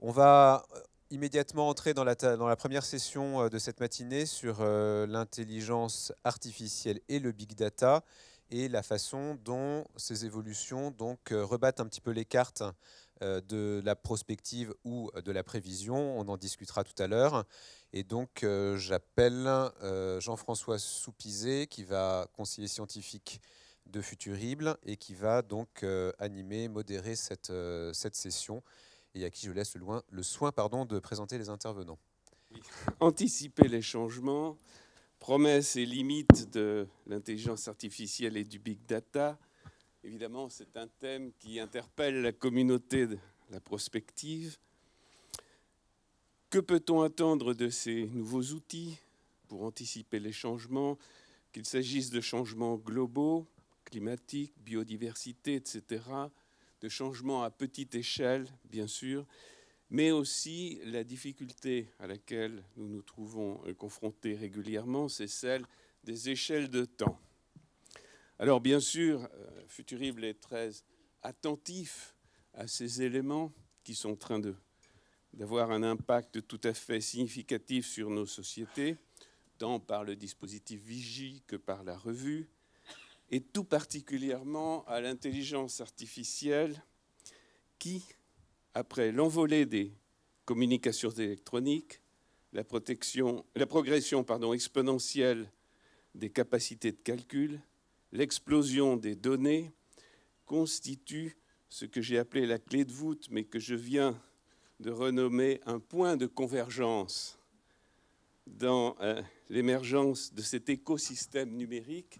On va euh, immédiatement entrer dans la, première session euh, de cette matinée sur euh, l'intelligence artificielle et le big data et la façon dont ces évolutions donc, rebattent un petit peu les cartes de la prospective ou de la prévision. On en discutera tout à l'heure. Et donc j'appelle Jean-François Soupizet qui va conseiller scientifique de Futurible et qui va donc animer, modérer cette session et à qui je laisse le, loin, le soin pardon, de présenter les intervenants. Anticiper les changements, promesses et limites de l'intelligence artificielle et du big data. Évidemment, c'est un thème qui interpelle la communauté de la prospective. Que peut-on attendre de ces nouveaux outils pour anticiper les changements, qu'il s'agisse de changements globaux, climatiques, biodiversité, etc., de changements à petite échelle, bien sûr, mais aussi la difficulté à laquelle nous nous trouvons euh, confrontés régulièrement, c'est celle des échelles de temps. Alors bien sûr, euh, Futurible est très attentif à ces éléments qui sont en train d'avoir un impact tout à fait significatif sur nos sociétés, tant par le dispositif Vigie que par la revue et tout particulièrement à l'intelligence artificielle qui, après l'envolée des communications électroniques, la, progression exponentielle des capacités de calcul, l'explosion des données, constitue ce que j'ai appelé la clé de voûte, mais que je viens de renommer un point de convergence dans euh, l'émergence de cet écosystème numérique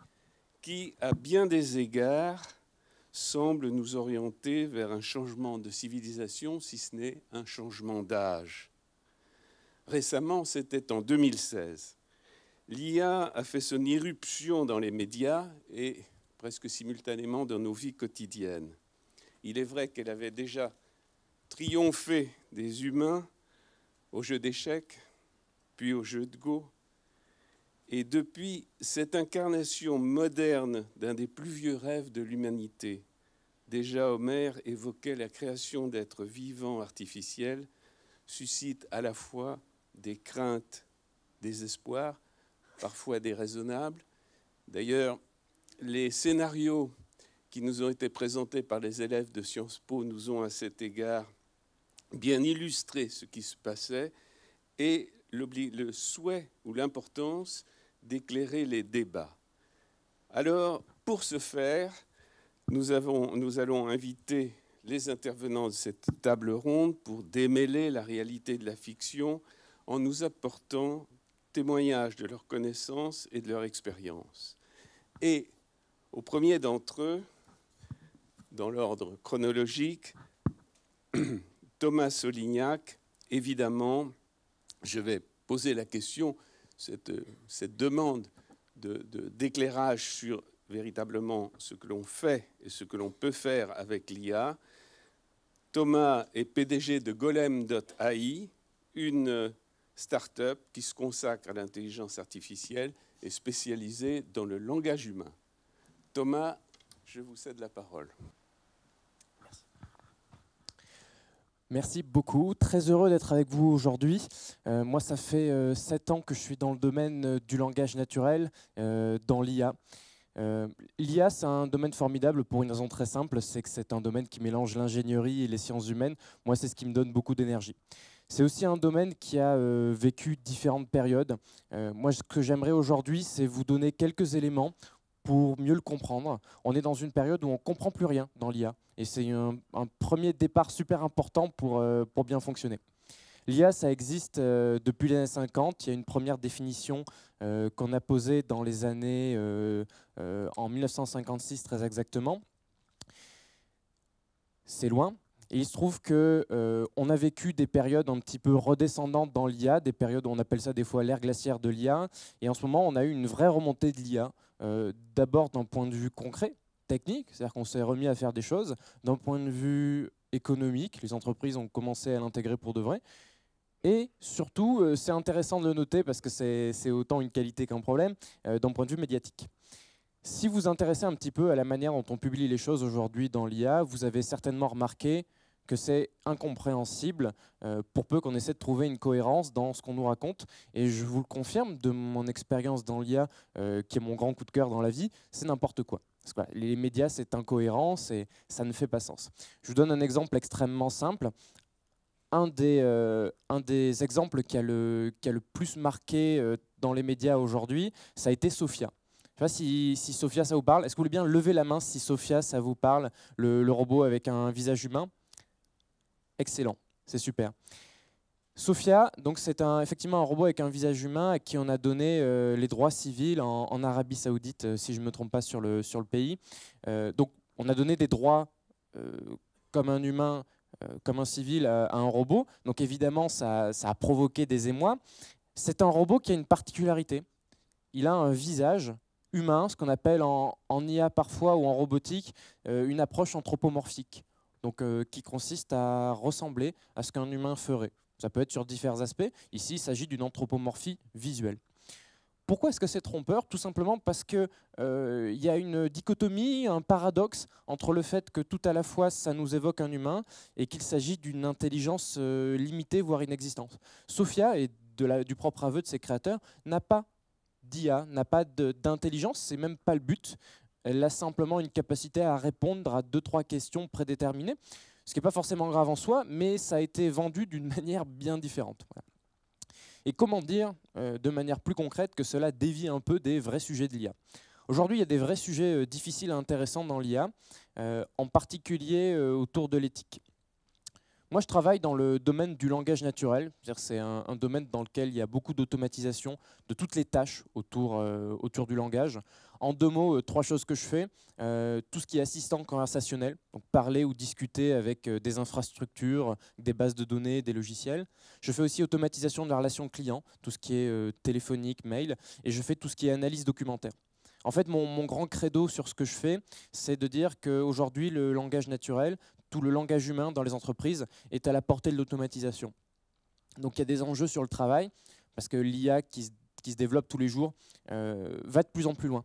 qui, à bien des égards, semble nous orienter vers un changement de civilisation, si ce n'est un changement d'âge. Récemment, c'était en 2016. L'IA a fait son irruption dans les médias et presque simultanément dans nos vies quotidiennes. Il est vrai qu'elle avait déjà triomphé des humains au jeu d'échecs, puis au jeu de Go, et depuis cette incarnation moderne d'un des plus vieux rêves de l'humanité, déjà Homère évoquait la création d'êtres vivants artificiels, suscite à la fois des craintes, des espoirs, parfois déraisonnables. D'ailleurs, les scénarios qui nous ont été présentés par les élèves de Sciences Po nous ont à cet égard bien illustré ce qui se passait et le souhait ou l'importance d'éclairer les débats. Alors, pour ce faire, nous, allons inviter les intervenants de cette table ronde pour démêler la réalité de la fiction en nous apportant témoignages de leurs connaissances et de leur expérience. Et au premier d'entre eux, dans l'ordre chronologique, Thomas Solignac, évidemment, je vais poser la question euh, cette, demande d'éclairage de, d'éclairage sur véritablement ce que l'on fait et ce que l'on peut faire avec l'IA, Thomas est PDG de golem.ai, une start-up qui se consacre à l'intelligence artificielle et spécialisée dans le langage humain. Thomas, je vous cède la parole. Merci beaucoup. Très heureux d'être avec vous aujourd'hui. Euh, moi, ça fait euh, sept 7 ans que je suis dans le domaine euh, du langage naturel, dans l'IA. L'IA, c'est un domaine formidable pour une raison très simple, c'est que c'est un domaine qui mélange l'ingénierie et les sciences humaines. Moi, c'est ce qui me donne beaucoup d'énergie. C'est aussi un domaine qui a vécu différentes périodes. moi, ce que j'aimerais aujourd'hui, c'est vous donner quelques éléments pour mieux le comprendre. On est dans une période où on ne comprend plus rien dans l'IA. Et c'est un, premier départ super important pour, euh, pour bien fonctionner. L'IA, ça existe euh, depuis les années 50. Il y a une première définition euh, qu'on a posée dans les années en 1956 très exactement. C'est loin, et il se trouve que euh, on a vécu des périodes un petit peu redescendantes dans l'IA, des périodes où on appelle ça des fois l'ère glaciaire de l'IA. Et en ce moment, on a eu une vraie remontée de l'IA, euh, d'abord d'un point de vue concret, technique, c'est-à-dire qu'on s'est remis à faire des choses, d'un point de vue économique, les entreprises ont commencé à l'intégrer pour de vrai. Et surtout, euh, c'est intéressant de le noter parce que c'est autant une qualité qu'un problème, d'un point de vue médiatique. Si vous vous intéressez un petit peu à la manière dont on publie les choses aujourd'hui dans l'IA, vous avez certainement remarqué que c'est incompréhensible euh, pour peu qu'on essaie de trouver une cohérence dans ce qu'on nous raconte. Et je vous le confirme de mon expérience dans l'IA, euh, qui est mon grand coup de cœur dans la vie, c'est n'importe quoi. les médias, c'est incohérent, et ça ne fait pas sens. Je vous donne un exemple extrêmement simple. Un des, euh, un des exemples qui a, le, qui a le plus marqué dans les médias aujourd'hui, ça a été Sophia. Je sais pas si, si Sophia, ça vous parle. Est-ce que vous voulez bien lever la main si Sophia, ça vous parle, le robot avec un visage humain Excellent, c'est super. Sophia, donc c'est un, effectivement un robot avec un visage humain à qui on a donné euh, les droits civils en, Arabie Saoudite, euh, si je ne me trompe pas sur le, sur le pays. Euh, donc on a donné des droits comme un humain, comme un civil à, un robot. Donc évidemment, ça, a provoqué des émois. C'est un robot qui a une particularité. Il a un visage humain, ce qu'on appelle en, en, IA parfois ou en robotique, une approche anthropomorphique donc euh, qui consiste à ressembler à ce qu'un humain ferait. Ça peut être sur différents aspects. Ici, il s'agit d'une anthropomorphie visuelle. Pourquoi est-ce que c'est trompeur Tout simplement parce qu'il euh, y a une dichotomie, un paradoxe entre le fait que tout à la fois ça nous évoque un humain et qu'il s'agit d'une intelligence euh, limitée, voire inexistante. Sophia, et du propre aveu de ses créateurs, n'a pas d'IA, n'a pas d'intelligence, c'est même pas le but. Elle a simplement une capacité à répondre à deux, trois questions prédéterminées, ce qui n'est pas forcément grave en soi, mais ça a été vendu d'une manière bien différente. Et comment dire euh, de manière plus concrète que cela dévie un peu des vrais sujets de l'IA Aujourd'hui, il y a des vrais sujets euh, difficiles et intéressants dans l'IA, euh, en particulier autour de l'éthique. Moi, je travaille dans le domaine du langage naturel. C'est un, domaine dans lequel il y a beaucoup d'automatisation de toutes les tâches autour, euh, autour du langage. En deux mots, euh, trois choses que je fais. Euh, tout ce qui est assistant conversationnel, donc parler ou discuter avec des infrastructures, des bases de données, des logiciels. Je fais aussi automatisation de la relation client, tout ce qui est téléphonique, mail. Et je fais tout ce qui est analyse documentaire. En fait, mon, mon, grand credo sur ce que je fais, c'est de dire qu'aujourd'hui, le langage naturel, tout le langage humain dans les entreprises est à la portée de l'automatisation. Donc il y a des enjeux sur le travail, parce que l'IA qui, se développe tous les jours euh, va de plus en plus loin.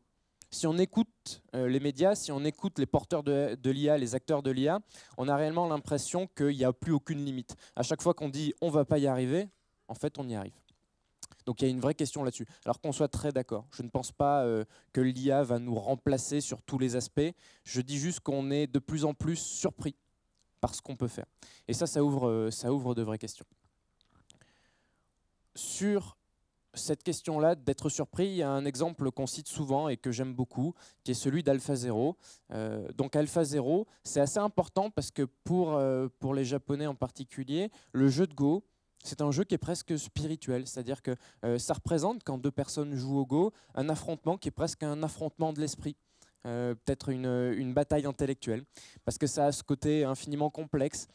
Si on écoute euh, les médias, si on écoute les porteurs de, l'IA, les acteurs de l'IA, on a réellement l'impression qu'il n'y a plus aucune limite. À chaque fois qu'on dit on ne va pas y arriver, en fait on y arrive. Donc il y a une vraie question là-dessus. Alors qu'on soit très d'accord, je ne pense pas euh, que l'IA va nous remplacer sur tous les aspects. Je dis juste qu'on est de plus en plus surpris par ce qu'on peut faire. Et ça, ça ouvre, euh, ça ouvre de vraies questions. Sur cette question-là d'être surpris, il y a un exemple qu'on cite souvent et que j'aime beaucoup, qui est celui d'Alpha Euh, donc Alpha AlphaZero, c'est assez important parce que pour, euh, pour les Japonais en particulier, le jeu de Go, c'est un jeu qui est presque spirituel, c'est-à-dire que euh, ça représente, quand deux personnes jouent au Go, un affrontement qui est presque un affrontement de l'esprit. Euh, peut-être une, bataille intellectuelle, parce que ça a ce côté infiniment complexe.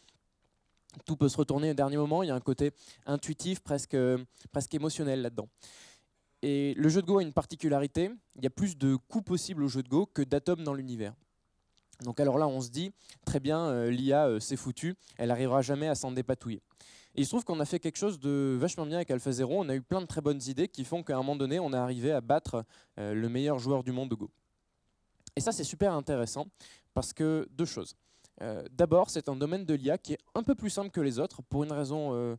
Tout peut se retourner au dernier moment, il y a un côté intuitif, presque, presque émotionnel là-dedans. Et le jeu de Go a une particularité, il y a plus de coups possibles au jeu de Go que d'atomes dans l'univers. Donc alors là, on se dit, très bien, euh, l'IA, s'est euh, c'est foutu, elle n'arrivera jamais à s'en dépatouiller. Et il se trouve qu'on a fait quelque chose de vachement bien avec AlphaZero, on a eu plein de très bonnes idées qui font qu'à un moment donné, on est arrivé à battre le meilleur joueur du monde de Go. Et ça, c'est super intéressant parce que deux choses. Euh, d'abord, c'est un domaine de l'IA qui est un peu plus simple que les autres pour une raison euh,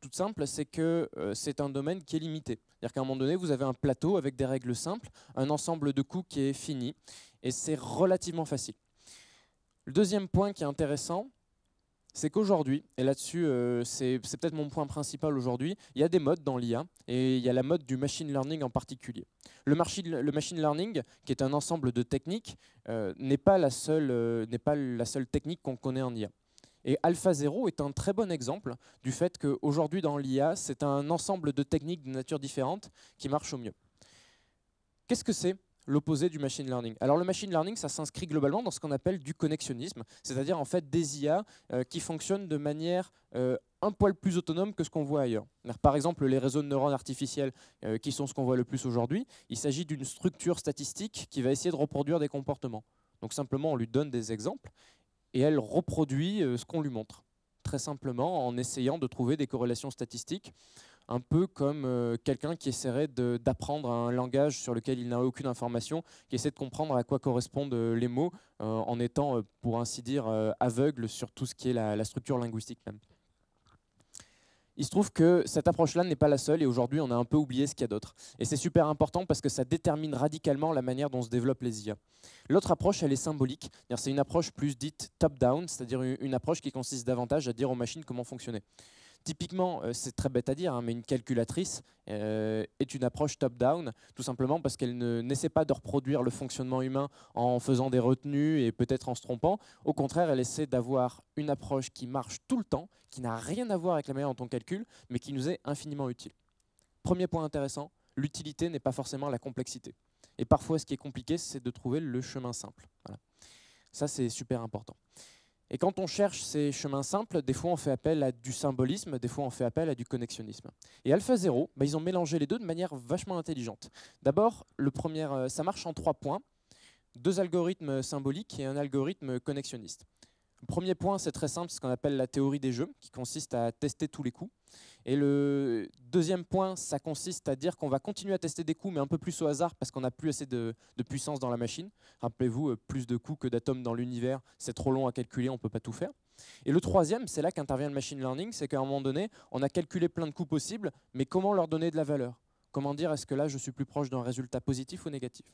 toute simple, c'est que euh, c'est un domaine qui est limité. C'est-à-dire qu'à un moment donné, vous avez un plateau avec des règles simples, un ensemble de coûts qui est fini, et c'est relativement facile. Le deuxième point qui est intéressant, c'est qu'aujourd'hui, et là-dessus, euh, c'est peut-être mon point principal aujourd'hui, il y a des modes dans l'IA, et il y a la mode du machine learning en particulier. Le, le machine learning, qui est un ensemble de techniques, euh, n'est pas, la seule, euh, pas la seule technique qu'on connaît en IA. Et AlphaZero est un très bon exemple du fait qu'aujourd'hui, dans l'IA, c'est un ensemble de techniques de nature différente qui marche au mieux. Qu'est-ce que c'est l'opposé du machine learning. Alors le machine learning, ça s'inscrit globalement dans ce qu'on appelle du connexionnisme, c'est-à-dire en fait des IA euh, qui fonctionnent de manière euh, un poil plus autonome que ce qu'on voit ailleurs. Par exemple, les réseaux de neurones artificiels, euh, qui sont ce qu'on voit le plus aujourd'hui, il s'agit d'une structure statistique qui va essayer de reproduire des comportements. Donc simplement, on lui donne des exemples et elle reproduit ce qu'on lui montre très simplement en essayant de trouver des corrélations statistiques un peu comme euh, quelqu'un qui essaierait d'apprendre un langage sur lequel il n'a aucune information, qui essaie de comprendre à quoi correspondent euh, les mots, euh, en étant, pour ainsi dire, aveugle sur tout ce qui est la, structure linguistique même. Il se trouve que cette approche-là n'est pas la seule et aujourd'hui on a un peu oublié ce qu'il y a d'autre. Et c'est super important parce que ça détermine radicalement la manière dont se développent les IA. L'autre approche, elle est symbolique. C'est une approche plus dite top-down, c'est-à-dire une approche qui consiste davantage à dire aux machines comment fonctionner. Typiquement, euh, c'est très bête à dire, hein, mais une calculatrice euh, est une approche top-down, tout simplement parce qu'elle n'essaie pas de reproduire le fonctionnement humain en faisant des retenues et peut-être en se trompant. Au contraire, elle essaie d'avoir une approche qui marche tout le temps, qui n'a rien à voir avec la manière dont on calcule, mais qui nous est infiniment utile. Premier point intéressant, l'utilité n'est pas forcément la complexité. Et parfois, ce qui est compliqué, c'est de trouver le chemin simple. Voilà. Ça, c'est super important. Et quand on cherche ces chemins simples, des fois on fait appel à du symbolisme, des fois on fait appel à du connexionnisme. Et Alpha 0, bah, ils ont mélangé les deux de manière vachement intelligente. D'abord, le premier, euh, ça marche en trois points. Deux algorithmes symboliques et un algorithme connexionniste. Le premier point, c'est très simple, c'est ce qu'on appelle la théorie des jeux, qui consiste à tester tous les coups. Et le deuxième point, ça consiste à dire qu'on va continuer à tester des coups, mais un peu plus au hasard, parce qu'on n'a plus assez de, puissance dans la machine. Rappelez-vous, euh, plus de coups que d'atomes dans l'univers, c'est trop long à calculer, on ne peut pas tout faire. Et le troisième, c'est là qu'intervient le machine learning, c'est qu'à un moment donné, on a calculé plein de coups possibles, mais comment leur donner de la valeur comment dire est-ce que là je suis plus proche d'un résultat positif ou négatif.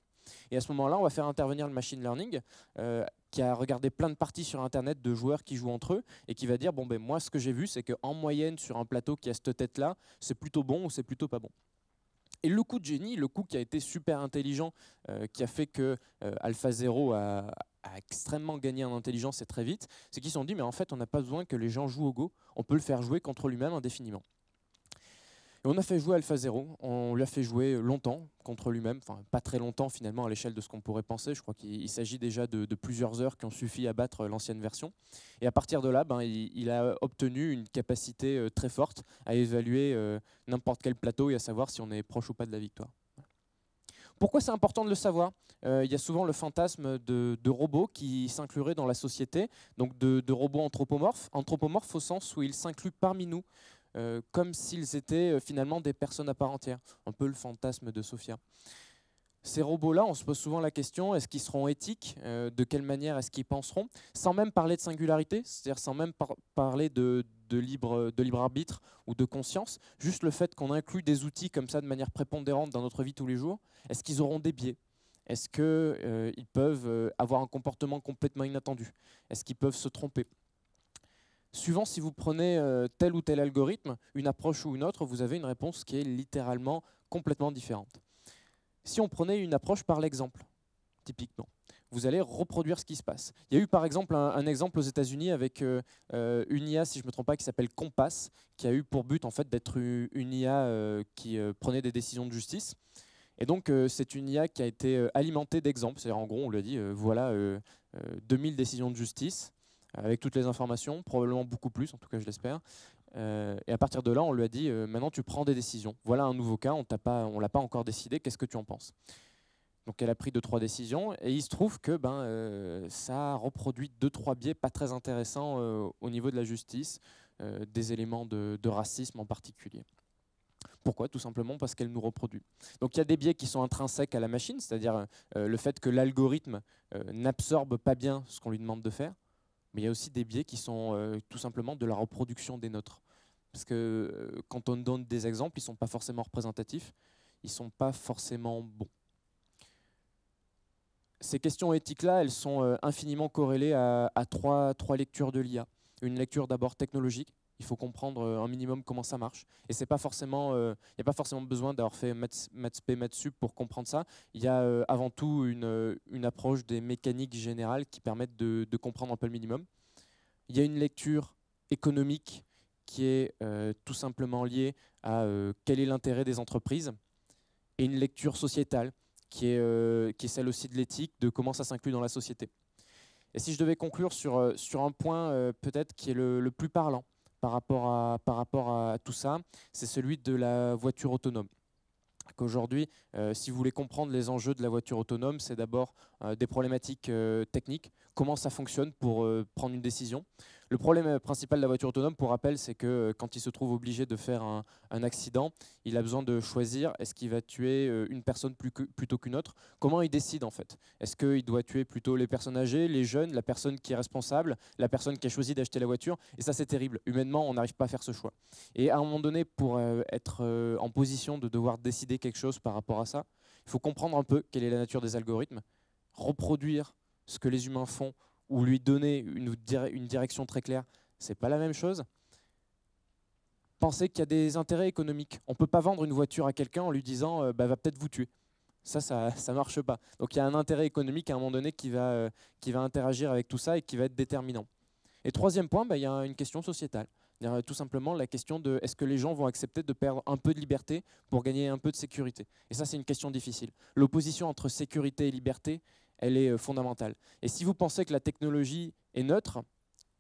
Et à ce moment-là, on va faire intervenir le machine learning euh, qui a regardé plein de parties sur Internet de joueurs qui jouent entre eux et qui va dire bon ben moi ce que j'ai vu c'est qu'en moyenne sur un plateau qui a cette tête là, c'est plutôt bon ou c'est plutôt pas bon. Et le coup de génie, le coup qui a été super intelligent, euh, qui a fait que euh, Alpha AlphaZero a, a, extrêmement gagné en intelligence et très vite, c'est qu'ils se sont dit, mais en fait, on n'a pas besoin que les gens jouent au Go, on peut le faire jouer contre lui-même indéfiniment on a fait jouer Alpha Zero, on l'a fait jouer longtemps contre lui-même, enfin pas très longtemps finalement à l'échelle de ce qu'on pourrait penser, je crois qu'il s'agit déjà de, plusieurs heures qui ont suffi à battre l'ancienne version. Et à partir de là, ben, il, a obtenu une capacité euh, très forte à évaluer euh, n'importe quel plateau et à savoir si on est proche ou pas de la victoire. Pourquoi c'est important de le savoir euh, Il y a souvent le fantasme de, robots qui s'incluraient dans la société, donc de, de, robots anthropomorphes, anthropomorphes au sens où ils s'incluent parmi nous. Euh, comme s'ils étaient euh, finalement des personnes à part entière, un peu le fantasme de Sophia. Ces robots-là, on se pose souvent la question, est-ce qu'ils seront éthiques euh, De quelle manière est-ce qu'ils penseront Sans même parler de singularité, c'est-à-dire sans même parler de, libre, arbitre ou de conscience, juste le fait qu'on inclut des outils comme ça de manière prépondérante dans notre vie tous les jours, est-ce qu'ils auront des biais Est-ce qu'ils peuvent avoir un comportement complètement inattendu Est-ce qu'ils peuvent se tromper suivant si vous prenez euh, tel ou tel algorithme, une approche ou une autre, vous avez une réponse qui est littéralement complètement différente. Si on prenait une approche par l'exemple, typiquement, vous allez reproduire ce qui se passe. Il y a eu par exemple un, exemple aux États-Unis avec euh, euh, une IA, si je ne me trompe pas, qui s'appelle Compass, qui a eu pour but en fait d'être une IA qui prenait des décisions de justice. Et donc c'est une IA qui a été alimentée d'exemples. C'est-à-dire en gros, on lui a dit voilà 2000 décisions de justice avec toutes les informations, probablement beaucoup plus, en tout cas je l'espère. Euh, et à partir de là, on lui a dit euh, maintenant tu prends des décisions. Voilà un nouveau cas, on ne l'a pas encore décidé, qu'est-ce que tu en penses Donc elle a pris deux trois décisions et il se trouve que ben euh, ça a reproduit deux trois biais pas très intéressants au niveau de la justice, des éléments de, de, racisme en particulier. Pourquoi Tout simplement parce qu'elle nous reproduit. Donc il y a des biais qui sont intrinsèques à la machine, c'est-à-dire le fait que l'algorithme n'absorbe pas bien ce qu'on lui demande de faire mais il y a aussi des biais qui sont euh, tout simplement de la reproduction des nôtres. Parce que euh, quand on donne des exemples, ils ne sont pas forcément représentatifs, ils ne sont pas forcément bons. Ces questions éthiques-là, elles sont euh, infiniment corrélées à, trois, lectures de l'IA. Une lecture d'abord technologique, il faut comprendre euh, un minimum comment ça marche. Et c'est pas forcément, euh, il n'y a pas forcément besoin d'avoir fait maths, maths maths sup pour comprendre ça. Il y a euh, avant tout une, approche des mécaniques générales qui permettent de, comprendre un peu le minimum. Il y a une lecture économique qui est tout simplement liée à quel est l'intérêt des entreprises et une lecture sociétale qui est, qui celle aussi de l'éthique, de comment ça s'inclut dans la société. Et si je devais conclure sur, sur un point peut-être qui est le plus parlant, par rapport à, par rapport à tout ça, c'est celui de la voiture autonome Aujourd'hui, euh, si vous voulez comprendre les enjeux de la voiture autonome, c'est d'abord euh, des problématiques euh, techniques, comment ça fonctionne pour prendre une décision, le problème euh, principal de la voiture autonome, pour rappel, c'est que euh, quand il se trouve obligé de faire un, accident, il a besoin de choisir est-ce qu'il va tuer euh, une personne plutôt qu'une autre Comment il décide en fait Est-ce qu'il doit tuer plutôt les personnes âgées, les jeunes, la personne qui est responsable, la personne qui a choisi d'acheter la voiture Et ça, c'est terrible. Humainement, on n'arrive pas à faire ce choix. Et à un moment donné, pour être en position de devoir décider quelque chose par rapport à ça, il faut comprendre un peu quelle est la nature des algorithmes, reproduire ce que les humains font ou lui donner une, direction très claire, c'est pas la même chose. Pensez qu'il y a des intérêts économiques. On ne peut pas vendre une voiture à quelqu'un en lui disant euh, bah, va peut-être vous tuer. Ça, ça ne marche pas. Donc il y a un intérêt économique à un moment donné qui va, euh, interagir avec tout ça et qui va être déterminant. Et troisième point, bah, il y a une question sociétale. Tout simplement la question de est-ce que les gens vont accepter de perdre un peu de liberté pour gagner un peu de sécurité Et ça, c'est une question difficile. L'opposition entre sécurité et liberté elle est euh, fondamentale. Et si vous pensez que la technologie est neutre,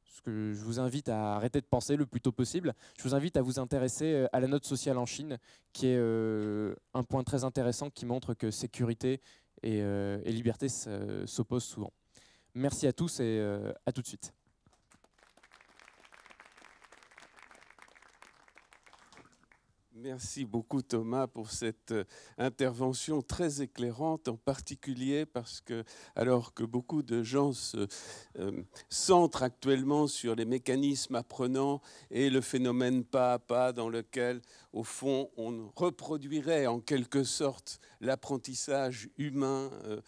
ce que je vous invite à arrêter de penser le plus tôt possible, je vous invite à vous intéresser euh, à la note sociale en Chine, qui est euh, un point très intéressant qui montre que sécurité et, liberté s'opposent souvent. Merci à tous et à tout de suite. Merci beaucoup Thomas pour cette euh, intervention très éclairante, en particulier parce que alors que beaucoup de gens se euh, centrent actuellement sur les mécanismes apprenants et le phénomène pas à pas dans lequel, au fond, on reproduirait en quelque sorte l'apprentissage humain euh,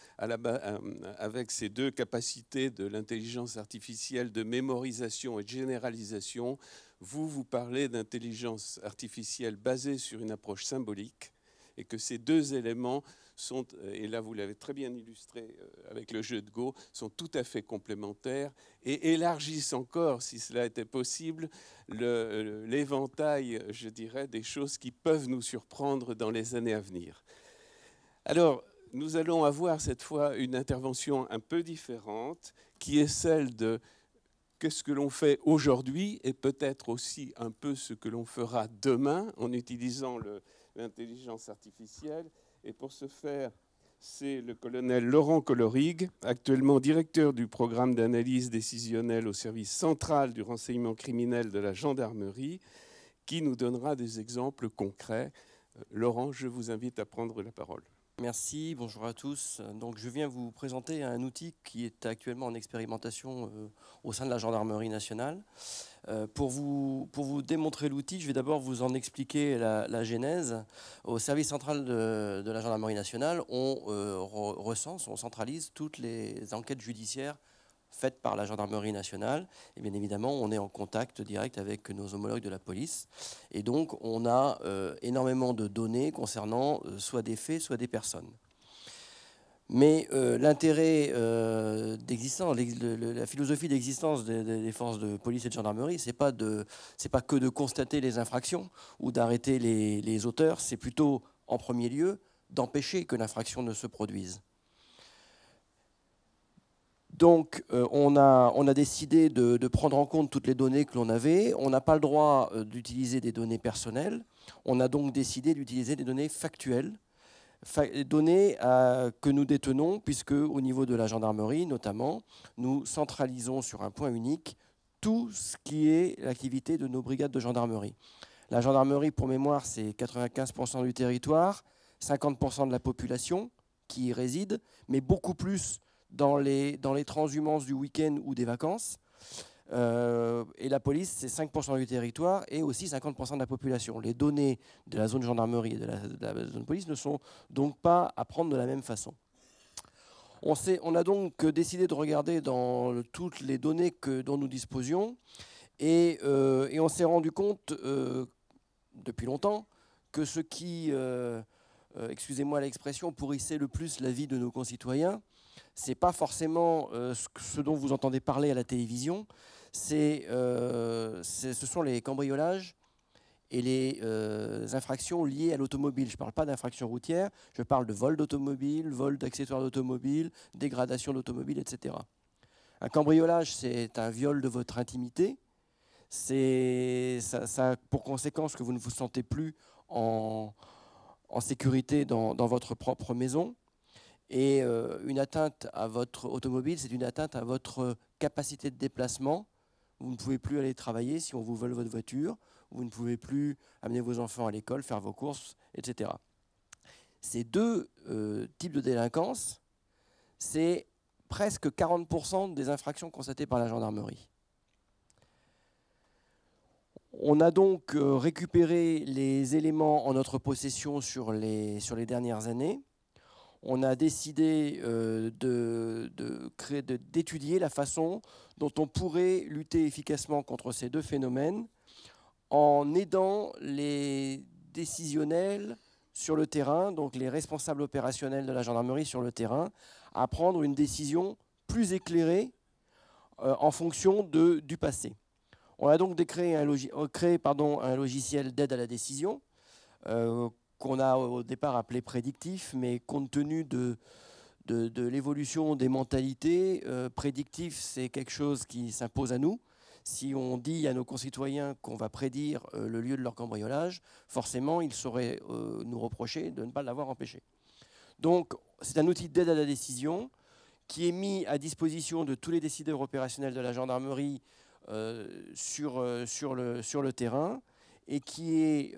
avec ces deux capacités de l'intelligence artificielle de mémorisation et de généralisation, vous, vous parlez d'intelligence artificielle basée sur une approche symbolique et que ces deux éléments sont, euh, et là vous l'avez très bien illustré euh, avec le jeu de Go, sont tout à fait complémentaires et élargissent encore, si cela était possible, euh, l'éventail, je dirais, des choses qui peuvent nous surprendre dans les années à venir. Alors, nous allons avoir cette fois une intervention un peu différente, qui est celle de quest ce que l'on fait aujourd'hui et peut-être aussi un peu ce que l'on fera demain en utilisant l'intelligence artificielle. Et pour ce faire, c'est le colonel Laurent Colorig, actuellement directeur du programme d'analyse décisionnelle au service central du renseignement criminel de la gendarmerie, qui nous donnera des exemples concrets. Euh, Laurent, je vous invite à prendre la parole. Merci, bonjour à tous. Donc, je viens vous présenter un outil qui est actuellement en expérimentation euh, au sein de la Gendarmerie nationale. Euh, pour, vous, démontrer l'outil, je vais d'abord vous en expliquer la, genèse. Au service central de, la Gendarmerie nationale, on euh, recense, on centralise toutes les enquêtes judiciaires Faites par la gendarmerie nationale. Et bien évidemment, on est en contact direct avec nos homologues de la police. Et donc, on a euh, énormément de données concernant euh, soit des faits, soit des personnes. Mais euh, l'intérêt d'existence, la philosophie d'existence des, des, forces de police et de gendarmerie, c'est pas pas que de constater les infractions ou d'arrêter les auteurs. C'est plutôt, en premier lieu, d'empêcher que l'infraction ne se produise. Donc, euh, on, a, décidé de, prendre en compte toutes les données que l'on avait. On n'a pas le droit euh, d'utiliser des données personnelles. On a donc décidé d'utiliser des données factuelles, données euh, que nous détenons, puisque au niveau de la gendarmerie, notamment, nous centralisons sur un point unique tout ce qui est l'activité de nos brigades de gendarmerie. La gendarmerie, pour mémoire, c'est 95% du territoire, 50% de la population qui y réside, mais beaucoup plus dans les, dans les transhumances du week-end ou des vacances. Euh, et la police, c'est 5% du territoire et aussi 50% de la population. Les données de la zone gendarmerie et de la, zone police ne sont donc pas à prendre de la même façon. On, sait, on a donc décidé de regarder dans toutes les données que, dont nous disposions et, euh, et on s'est rendu compte euh, depuis longtemps que ce qui, excusez-moi l'expression, pourrissait le plus la vie de nos concitoyens, ce n'est pas forcément euh, ce dont vous entendez parler à la télévision. Euh, ce sont les cambriolages et les euh, infractions liées à l'automobile. Je ne parle pas d'infractions routières, je parle de vol d'automobile, vol d'accessoires d'automobile, dégradation d'automobile, etc. Un cambriolage, c'est un viol de votre intimité. C'est ça, pour conséquence que vous ne vous sentez plus en, sécurité dans votre propre maison. Et euh, une atteinte à votre automobile, c'est une atteinte à votre capacité de déplacement. Vous ne pouvez plus aller travailler si on vous vole votre voiture. Vous ne pouvez plus amener vos enfants à l'école, faire vos courses, etc. Ces deux euh, types de délinquance, c'est presque 40% des infractions constatées par la gendarmerie. On a donc euh, récupéré les éléments en notre possession sur les dernières années on a décidé euh, de, d'étudier la façon dont on pourrait lutter efficacement contre ces deux phénomènes en aidant les décisionnels sur le terrain, donc les responsables opérationnels de la gendarmerie sur le terrain, à prendre une décision plus éclairée euh, en fonction de, du passé. On a donc euh, créé un, créé, un logiciel d'aide à la décision qu'on a au départ appelé prédictif, mais compte tenu de, de, l'évolution des mentalités, euh, prédictif, c'est quelque chose qui s'impose à nous. Si on dit à nos concitoyens qu'on va prédire euh, le lieu de leur cambriolage, forcément, ils sauraient euh, nous reprocher de ne pas l'avoir empêché. Donc, c'est un outil d'aide à la décision qui est mis à disposition de tous les décideurs opérationnels de la gendarmerie sur, sur, le, sur le terrain et qui est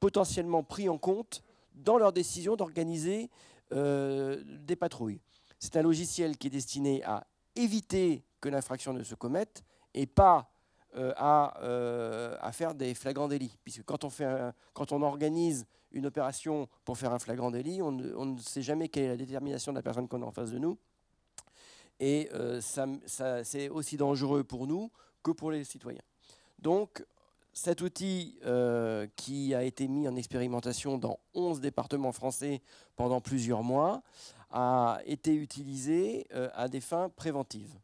potentiellement pris en compte dans leur décision d'organiser euh, des patrouilles. C'est un logiciel qui est destiné à éviter que l'infraction ne se commette et pas euh, euh, à, faire des flagrants délits. Puisque quand on, fait quand on organise une opération pour faire un flagrant délit, on ne, sait jamais quelle est la détermination de la personne qu'on a en face de nous. Et c'est aussi dangereux pour nous que pour les citoyens. Donc, cet outil euh, qui a été mis en expérimentation dans 11 départements français pendant plusieurs mois a été utilisé euh, à des fins préventives.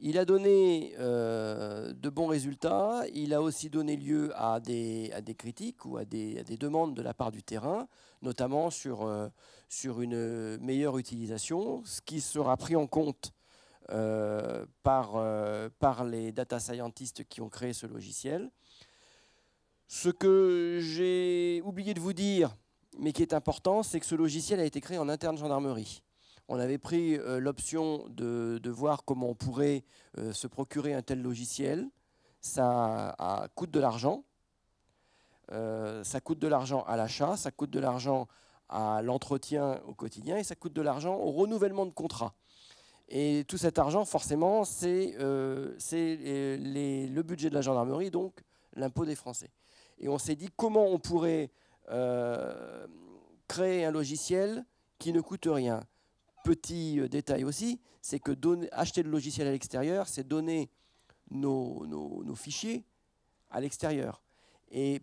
Il a donné euh, de bons résultats, il a aussi donné lieu à des, critiques ou à des, demandes de la part du terrain, notamment sur, sur une meilleure utilisation, ce qui sera pris en compte euh, par, euh, par les data scientists qui ont créé ce logiciel. Ce que j'ai oublié de vous dire, mais qui est important, c'est que ce logiciel a été créé en interne gendarmerie. On avait pris euh, l'option de, voir comment on pourrait se procurer un tel logiciel. Ça coûte de l'argent. ça coûte de l'argent à l'achat, ça coûte de l'argent à l'entretien au quotidien et ça coûte de l'argent au renouvellement de contrat. Et tout cet argent, forcément, c'est euh, euh, le budget de la gendarmerie, donc l'impôt des Français. Et on s'est dit comment on pourrait euh, créer un logiciel qui ne coûte rien. Petit détail aussi, c'est que acheter le logiciel à l'extérieur, c'est donner nos fichiers à l'extérieur. Et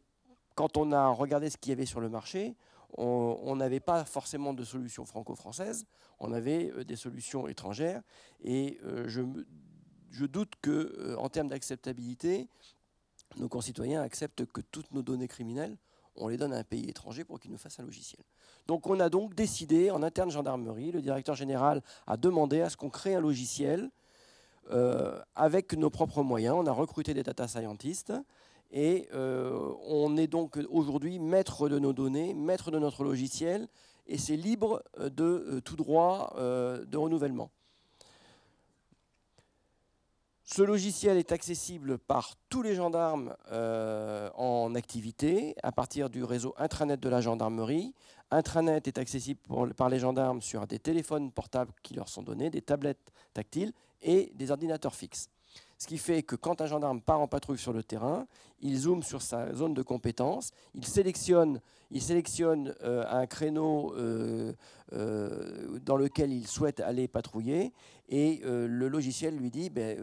quand on a regardé ce qu'il y avait sur le marché, on n'avait pas forcément de solution franco-française, on avait euh, des solutions étrangères. Et euh, je, doute que, euh, en termes d'acceptabilité, nos concitoyens acceptent que toutes nos données criminelles, on les donne à un pays étranger pour qu'il nous fasse un logiciel. Donc on a donc décidé, en interne gendarmerie, le directeur général a demandé à ce qu'on crée un logiciel avec nos propres moyens. On a recruté des data scientists et euh, on est donc aujourd'hui maître de nos données, maître de notre logiciel, et c'est libre de euh, tout droit euh, de renouvellement. Ce logiciel est accessible par tous les gendarmes en activité à partir du réseau intranet de la gendarmerie. Intranet est accessible par les gendarmes sur des téléphones portables qui leur sont donnés, des tablettes tactiles et des ordinateurs fixes. Ce qui fait que quand un gendarme part en patrouille sur le terrain, il zoome sur sa zone de compétence, il sélectionne, euh, un créneau euh, euh, dans lequel il souhaite aller patrouiller, et le logiciel lui dit, ben,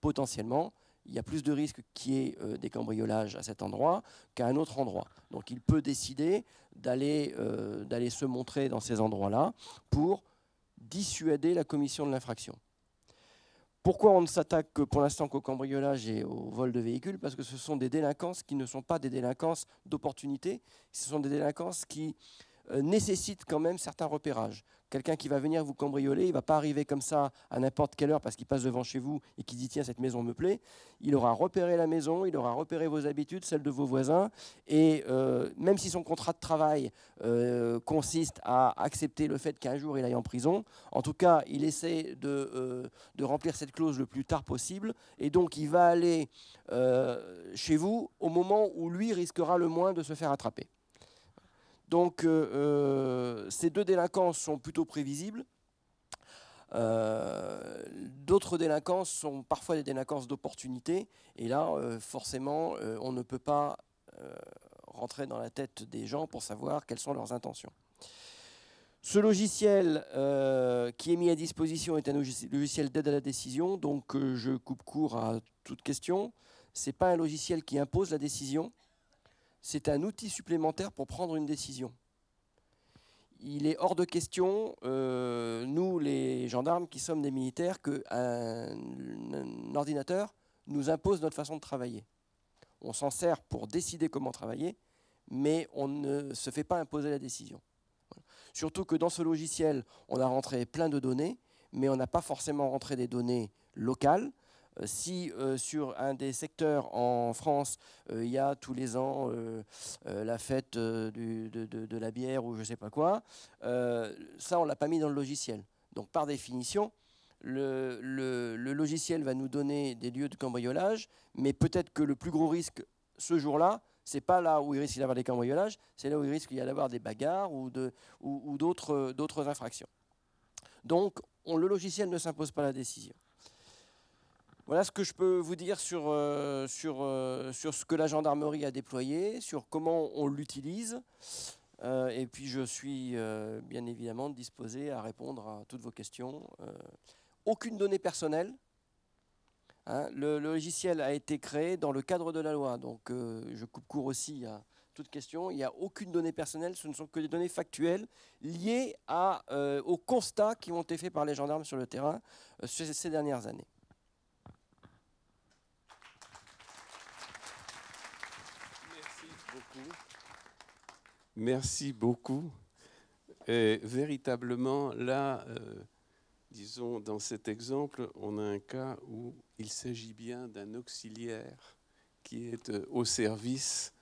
potentiellement, il y a plus de risques qu'il y ait des cambriolages à cet endroit qu'à un autre endroit. Donc il peut décider d'aller se montrer dans ces endroits-là pour dissuader la commission de l'infraction. Pourquoi on ne s'attaque pour l'instant qu'au cambriolage et au vol de véhicules Parce que ce sont des délinquances qui ne sont pas des délinquances d'opportunité, ce sont des délinquances qui euh, nécessite quand même certains repérages. Quelqu'un qui va venir vous cambrioler, il ne va pas arriver comme ça à n'importe quelle heure parce qu'il passe devant chez vous et qu'il dit tiens cette maison me plaît. Il aura repéré la maison, il aura repéré vos habitudes, celles de vos voisins. Et euh, même si son contrat de travail euh, consiste à accepter le fait qu'un jour il aille en prison, en tout cas il essaie de, de, remplir cette clause le plus tard possible. Et donc il va aller chez vous au moment où lui risquera le moins de se faire attraper. Donc euh, euh, ces deux délinquances sont plutôt prévisibles. Euh, d'autres délinquances sont parfois des délinquances d'opportunité. Et là, forcément, on ne peut pas rentrer dans la tête des gens pour savoir quelles sont leurs intentions. Ce logiciel qui est mis à disposition est un logiciel d'aide à la décision, donc je coupe court à toute question. Ce n'est pas un logiciel qui impose la décision, c'est un outil supplémentaire pour prendre une décision. Il est hors de question, euh, nous les gendarmes qui sommes des militaires, qu'un ordinateur nous impose notre façon de travailler. On s'en sert pour décider comment travailler, mais on ne se fait pas imposer la décision. Surtout que dans ce logiciel, on a rentré plein de données, mais on n'a pas forcément rentré des données locales, si euh, sur un des secteurs en France, euh, il y a tous les ans euh, la fête de, la bière ou je ne sais pas quoi, ça, on ne l'a pas mis dans le logiciel. Donc, par définition, le, logiciel va nous donner des lieux de cambriolage, mais peut-être que le plus gros risque ce jour-là, c'est pas là où il risque d'y avoir des cambriolages, c'est là où il risque d'y avoir des bagarres ou d'autres infractions. Donc, le logiciel ne s'impose pas la décision. Voilà ce que je peux vous dire sur, euh, sur, euh, sur ce que la gendarmerie a déployé, sur comment on l'utilise. Euh, et puis je suis bien évidemment disposé à répondre à toutes vos questions. aucune donnée personnelle. Hein. le, logiciel a été créé dans le cadre de la loi, donc je coupe court aussi à toute question. Il n'y a aucune donnée personnelle, ce ne sont que des données factuelles liées à, aux constats qui ont été faits par les gendarmes sur le terrain ces dernières années. Merci beaucoup. Et véritablement, là, euh, disons, dans cet exemple, on a un cas où il s'agit bien d'un auxiliaire qui est euh, au service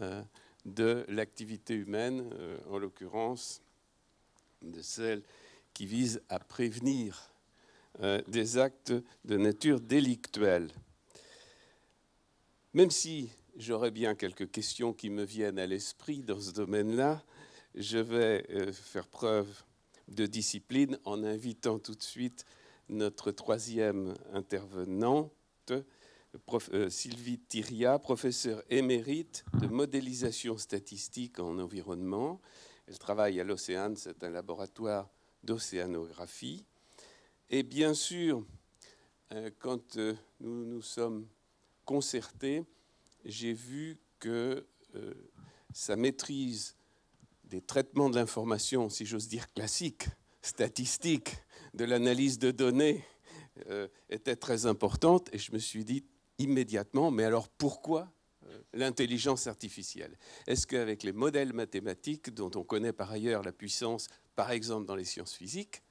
euh, de l'activité humaine, en l'occurrence de celle qui vise à prévenir des actes de nature délictuelle. Même si j'aurais bien quelques questions qui me viennent à l'esprit dans ce domaine-là. Je vais euh, faire preuve de discipline en invitant tout de suite notre troisième intervenante, euh, Sylvie Thiria, professeure émérite de modélisation statistique en environnement. Elle travaille à l'Océane, c'est un laboratoire d'océanographie. Et bien sûr, euh, quand nous nous sommes concertés, j'ai vu que euh, sa maîtrise des traitements de l'information, si j'ose dire classique, statistique, de l'analyse de données, euh, était très importante. Et je me suis dit immédiatement, mais alors pourquoi euh, l'intelligence artificielle Est-ce qu'avec les modèles mathématiques, dont on connaît par ailleurs la puissance, par exemple dans les sciences physiques,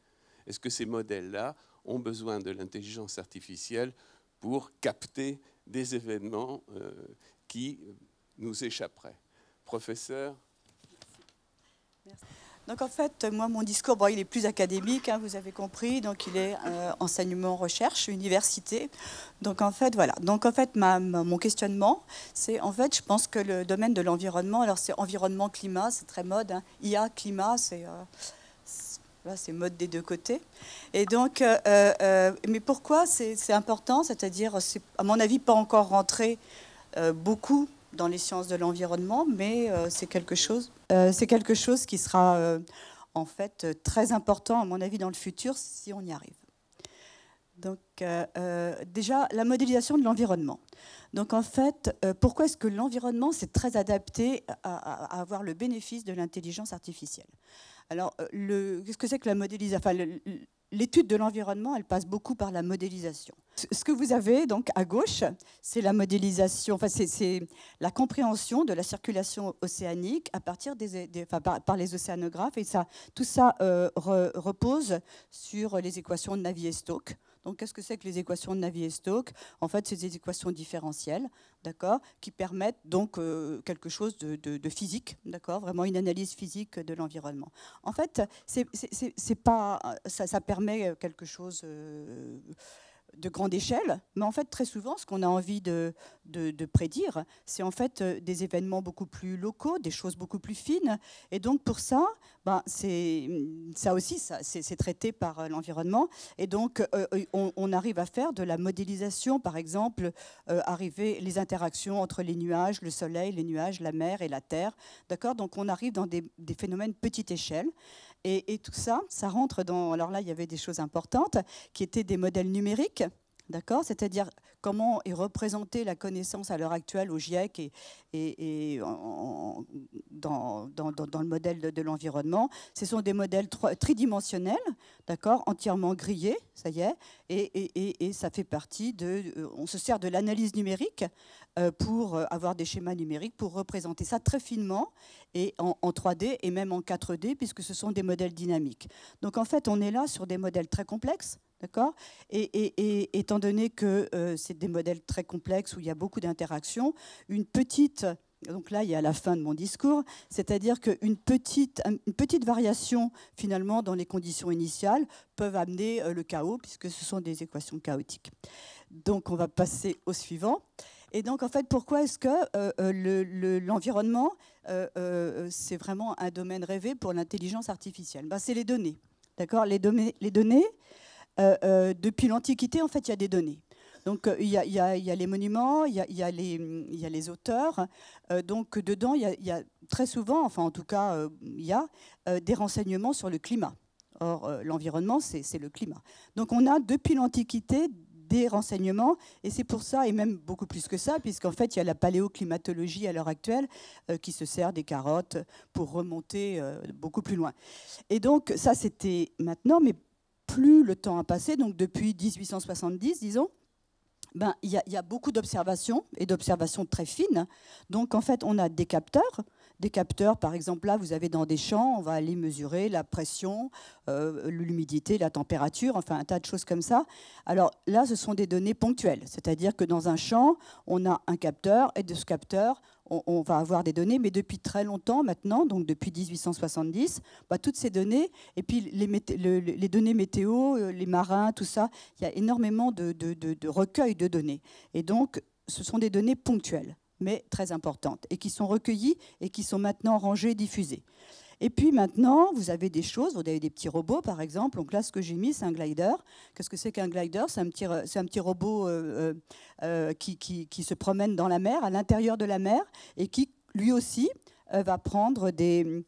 est-ce que ces modèles-là ont besoin de l'intelligence artificielle pour capter des événements euh, qui nous échapperaient. Professeur Merci. Donc en fait, moi, mon discours, bon, il est plus académique, hein, vous avez compris. Donc il est euh, enseignement, recherche, université. Donc en fait, voilà. Donc en fait, ma, mon questionnement, c'est en fait, je pense que le domaine de l'environnement, alors c'est environnement, climat, c'est très mode. Hein, IA, climat, c'est... Euh, Là, c'est mode des deux côtés. Et donc, euh, euh, mais pourquoi c'est important C'est-à-dire, c'est à mon avis pas encore rentré euh, beaucoup dans les sciences de l'environnement, mais c'est quelque chose. c'est quelque chose qui sera en fait très important à mon avis dans le futur si on y arrive. Donc déjà la modélisation de l'environnement. Donc en fait, pourquoi est-ce que l'environnement s'est très adapté à avoir le bénéfice de l'intelligence artificielle alors, euh, qu'est-ce que c'est que la modélisation enfin, L'étude de l'environnement, elle passe beaucoup par la modélisation. Ce que vous avez donc à gauche, c'est la modélisation, enfin c'est la compréhension de la circulation océanique à partir des, enfin, par, les océanographes et ça, tout ça euh, repose sur les équations de Navier-Stokes. Donc, qu'est-ce que c'est que les équations de Navier-Stokes En fait, c'est des équations différentielles, d'accord, qui permettent donc euh, quelque chose de, physique, d'accord, vraiment une analyse physique de l'environnement. En fait, c'est pas, ça, permet quelque chose. Euh, de grande échelle, mais en fait très souvent ce qu'on a envie de, prédire, c'est en fait euh, des événements beaucoup plus locaux, des choses beaucoup plus fines. Et donc pour ça, ben, ça aussi, c'est traité par euh, l'environnement. Et donc euh, on, arrive à faire de la modélisation, par exemple, arriver les interactions entre les nuages, le soleil, les nuages, la mer et la terre. D'accord Donc on arrive dans des, des phénomènes petite échelle. Et, tout ça, ça rentre dans. Alors là, il y avait des choses importantes qui étaient des modèles numériques D'accord C'est-à-dire comment est représentée la connaissance à l'heure actuelle au GIEC et, dans, le modèle de, l'environnement. Ce sont des modèles tridimensionnels, d'accord, entièrement grillés, ça y est, et, ça fait partie de. Euh, on se sert de l'analyse numérique euh, pour euh, avoir des schémas numériques pour représenter ça très finement et en 3D et même en 4D puisque ce sont des modèles dynamiques. Donc en fait, on est là sur des modèles très complexes D'accord et, étant donné que euh, c'est des modèles très complexes où il y a beaucoup d'interactions, une petite, donc là il y a la fin de mon discours, c'est-à-dire qu'une petite, une petite variation finalement dans les conditions initiales peuvent amener euh, le chaos puisque ce sont des équations chaotiques. Donc on va passer au suivant. Et donc, en fait, pourquoi est-ce que euh, l'environnement, c'est vraiment un domaine rêvé pour l'intelligence artificielle ben, C'est les données. D'accord les, les, données, depuis l'Antiquité, en fait, il y a des données. Donc il y, a, les monuments, il y a, il les, auteurs. donc dedans, il y, a, très souvent, enfin en tout cas, il y a des renseignements sur le climat. Or, l'environnement, c'est le climat. Donc on a depuis l'Antiquité des renseignements, et c'est pour ça, et même beaucoup plus que ça, puisqu'en fait, il y a la paléoclimatologie à l'heure actuelle qui se sert des carottes pour remonter beaucoup plus loin. Et donc ça, c'était maintenant, mais plus le temps a passé, donc depuis 1870, disons, ben, il y, y, a beaucoup d'observations et d'observations très fines. Donc en fait, on a des capteurs. Des capteurs, par exemple, là, vous avez dans des champs, on va aller mesurer la pression, euh, l'humidité, la température, enfin un tas de choses comme ça. Alors là, ce sont des données ponctuelles, c'est-à-dire que dans un champ, on a un capteur et de ce capteur, on, va avoir des données, mais depuis très longtemps maintenant, donc depuis 1870, bah, toutes ces données, et puis les, données météo, euh, les marins, tout ça, il y a énormément de, recueils de données. Et donc, ce sont des données ponctuelles, mais très importantes, et qui sont recueillies et qui sont maintenant rangées, diffusées. Et puis maintenant, vous avez des choses, vous avez des petits robots par exemple. Donc là, ce que j'ai mis, c'est un glider. Qu'est-ce que c'est qu'un glider C'est un, petit, un petit robot euh, euh, euh, qui, qui se promène dans la mer, à l'intérieur de la mer, et qui lui aussi euh, va prendre des,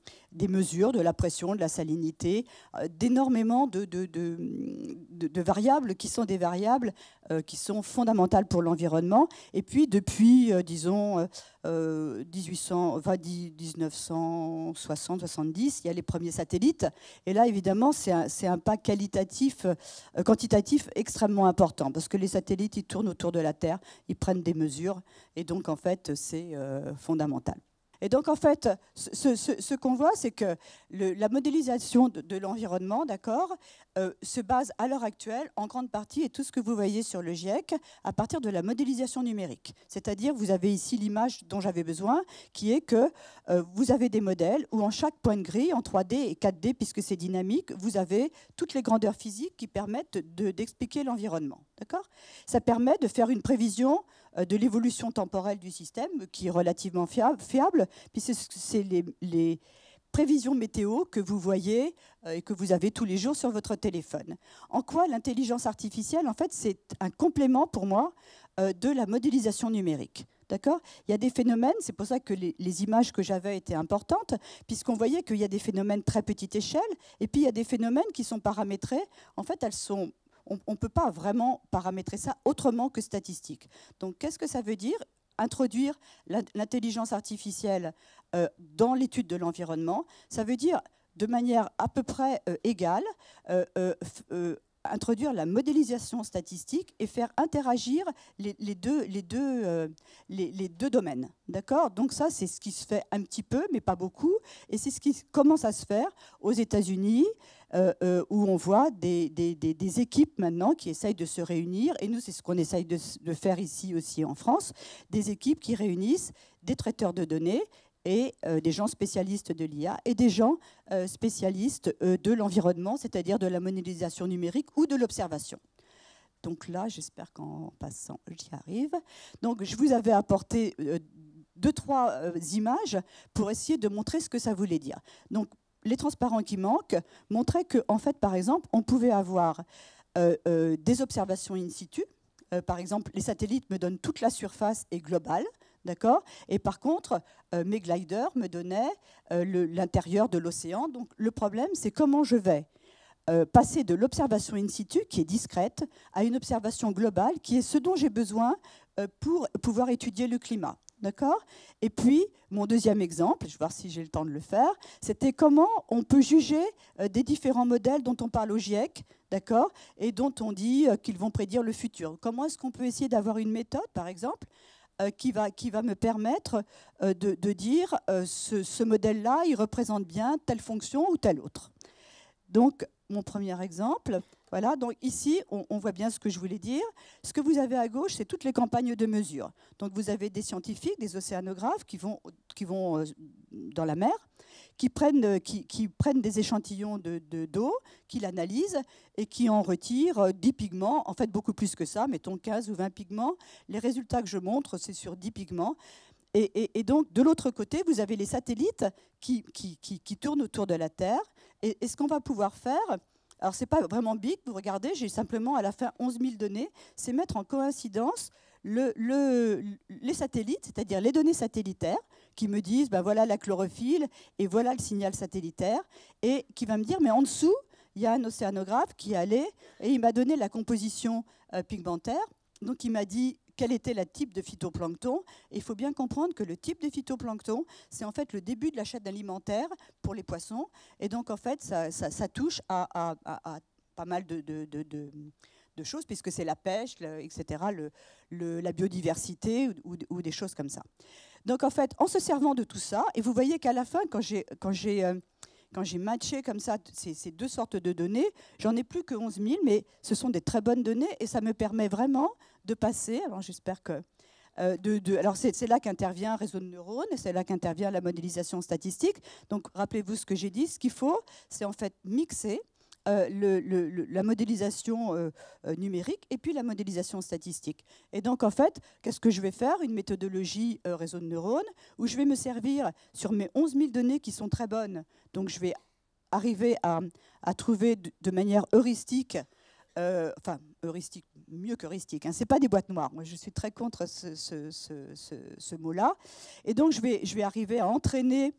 mesures de la pression, de la salinité, euh, d'énormément de, de, variables qui sont des variables euh, qui sont fondamentales pour l'environnement. Et puis depuis, disons, 1800, 1960-70, il y a les premiers satellites. Et là, évidemment, c'est un, un, pas qualitatif, quantitatif extrêmement important, parce que les satellites, ils tournent autour de la Terre, ils prennent des mesures, et donc, en fait, c'est fondamental. Et donc, en fait, ce, qu'on voit, c'est que la modélisation de, l'environnement, d'accord, euh, se base à l'heure actuelle en grande partie, et tout ce que vous voyez sur le GIEC, à partir de la modélisation numérique. C'est-à-dire, vous avez ici l'image dont j'avais besoin, qui est que euh, vous avez des modèles où en chaque point de grille, en 3D et 4D, puisque c'est dynamique, vous avez toutes les grandeurs physiques qui permettent d'expliquer l'environnement. D'accord Ça permet de faire une prévision euh, de l'évolution temporelle du système, qui est relativement fiable. Puis c'est les, prévisions météo que vous voyez euh, et que vous avez tous les jours sur votre téléphone. En quoi l'intelligence artificielle, en fait, c'est un complément pour moi euh, de la modélisation numérique. D'accord Il y a des phénomènes, c'est pour ça que les, images que j'avais étaient importantes, puisqu'on voyait qu'il y a des phénomènes très petite échelle, et puis il y a des phénomènes qui sont paramétrés. En fait, elles sont on ne peut pas vraiment paramétrer ça autrement que statistique. Donc qu'est-ce que ça veut dire Introduire l'intelligence artificielle euh, dans l'étude de l'environnement, ça veut dire de manière à peu près euh, égale euh, introduire la modélisation statistique et faire interagir les, deux, les, deux, les, deux domaines. D'accord Donc ça, c'est ce qui se fait un petit peu, mais pas beaucoup. Et c'est ce qui commence à se faire aux États-Unis, euh, euh, où on voit des, équipes maintenant qui essayent de se réunir, et nous c'est ce qu'on essaye de, faire ici aussi en France, des équipes qui réunissent des traiteurs de données et euh, des gens spécialistes de l'IA et des gens spécialistes de l'environnement, c'est-à-dire de la monétisation numérique ou de l'observation. Donc là, j'espère qu'en passant, j'y arrive. Donc je vous avais apporté deux, trois images pour essayer de montrer ce que ça voulait dire. Donc les transparents qui manquent montraient qu'en en fait, par exemple, on pouvait avoir euh, euh, des observations in situ. Euh, par exemple, les satellites me donnent toute la surface et globale. D'accord Et par contre, mes gliders me donnaient l'intérieur de l'océan. Donc le problème, c'est comment je vais passer de l'observation in situ, qui est discrète, à une observation globale, qui est ce dont j'ai besoin pour pouvoir étudier le climat. D'accord Et puis, mon deuxième exemple, je vais voir si j'ai le temps de le faire, c'était comment on peut juger euh, des différents modèles dont on parle au GIEC, d'accord Et dont on dit euh, qu'ils vont prédire le futur. Comment est-ce qu'on peut essayer d'avoir une méthode, par exemple, euh, qui va, qui va me permettre de, dire ce, ce modèle-là, il représente bien telle fonction ou telle autre. Donc, mon premier exemple, voilà, donc ici, on, voit bien ce que je voulais dire. Ce que vous avez à gauche, c'est toutes les campagnes de mesure. Donc vous avez des scientifiques, des océanographes qui vont, qui vont euh, dans la mer, qui prennent, euh, qui, prennent des échantillons d'eau, de, d'eau, qui l'analysent et qui en retirent 10 euh, pigments, en fait beaucoup plus que ça, mettons 15 ou 20 pigments. Les résultats que je montre, c'est sur 10 pigments. Et, donc, de l'autre côté, vous avez les satellites qui, qui, qui, tournent autour de la Terre. Et, et ce qu'on va pouvoir faire, alors, ce n'est pas vraiment big, vous regardez, j'ai simplement à la fin 11 000 données. C'est mettre en coïncidence les satellites, c'est-à-dire les données satellitaires, qui me disent, ben voilà la chlorophylle et voilà le signal satellitaire, et qui va me dire, mais en dessous, il y a un océanographe qui est allé et il m'a donné la composition euh, pigmentaire. Donc il m'a dit quel était le type de phytoplancton. il faut bien comprendre que le type de phytoplancton, c'est en fait le début de la chaîne alimentaire pour les poissons. Et donc, en fait, ça, touche à, pas mal de, de, choses, puisque c'est la pêche, etc., le, la biodiversité ou, des choses comme ça. Donc en fait, en se servant de tout ça, et vous voyez qu'à la fin, quand j'ai, quand j'ai, euh, quand j'ai matché comme ça ces, ces, deux sortes de données, j'en ai plus que 11 000, mais ce sont des très bonnes données et ça me permet vraiment de passer. Alors hein, j'espère que euh, de, alors c'est là qu'intervient réseau de neurones, c'est là qu'intervient la modélisation statistique. Donc rappelez-vous ce que j'ai dit, ce qu'il faut, c'est en fait mixer euh, la modélisation euh, numérique et puis la modélisation statistique. Et donc en fait, qu'est-ce que je vais faire Une méthodologie réseau de neurones où je vais me servir sur mes 11 000 données qui sont très bonnes. Donc je vais arriver à, trouver de manière heuristique euh, enfin heuristique, mieux qu'heuristique, hein, ce n'est pas des boîtes noires. Moi, je suis très contre ce, ce, ce, ce mot-là. Et donc, je vais, je vais arriver à entraîner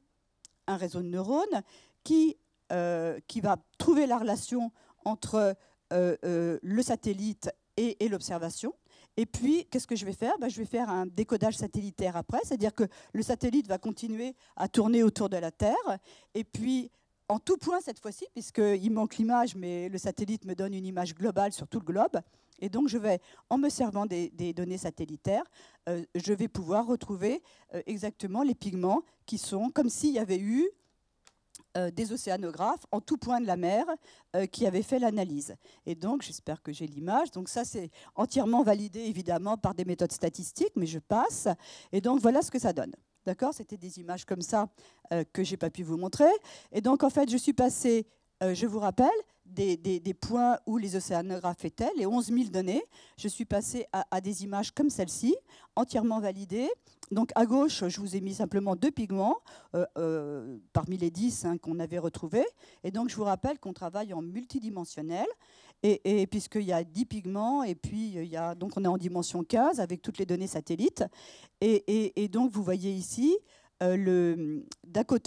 un réseau de neurones qui, euh, qui va trouver la relation entre euh, le satellite et, l'observation. Et puis, qu'est-ce que je vais faire bah, Je vais faire un décodage satellitaire après, c'est-à-dire que le satellite va continuer à tourner autour de la Terre, et puis en tout point cette fois-ci, puisqu'il manque l'image, mais le satellite me donne une image globale sur tout le globe. Et donc, je vais, en me servant des, données satellitaires, euh, je vais pouvoir retrouver euh, exactement les pigments qui sont comme s'il y avait eu euh, des océanographes en tout point de la mer qui avaient fait l'analyse. Et donc, j'espère que j'ai l'image. Donc, ça, c'est entièrement validé, évidemment, par des méthodes statistiques, mais je passe. Et donc, voilà ce que ça donne. D'accord C'était des images comme ça euh, que que n'ai pas pu vous montrer. Et donc, en fait, je suis passé, euh, je vous rappelle, des, points où les océanographes étaient, les 11 000 données. Je suis passé à, des images comme celle-ci, entièrement validées. Donc à gauche, je vous ai mis simplement deux pigments euh, parmi les 10 hein, qu'on avait retrouvés. Et donc je vous rappelle qu'on travaille en multidimensionnel et, puisqu'il y a 10 pigments, et puis euh, il y a, donc on est en dimension 15 avec toutes les données satellites. Et, donc vous voyez ici, euh,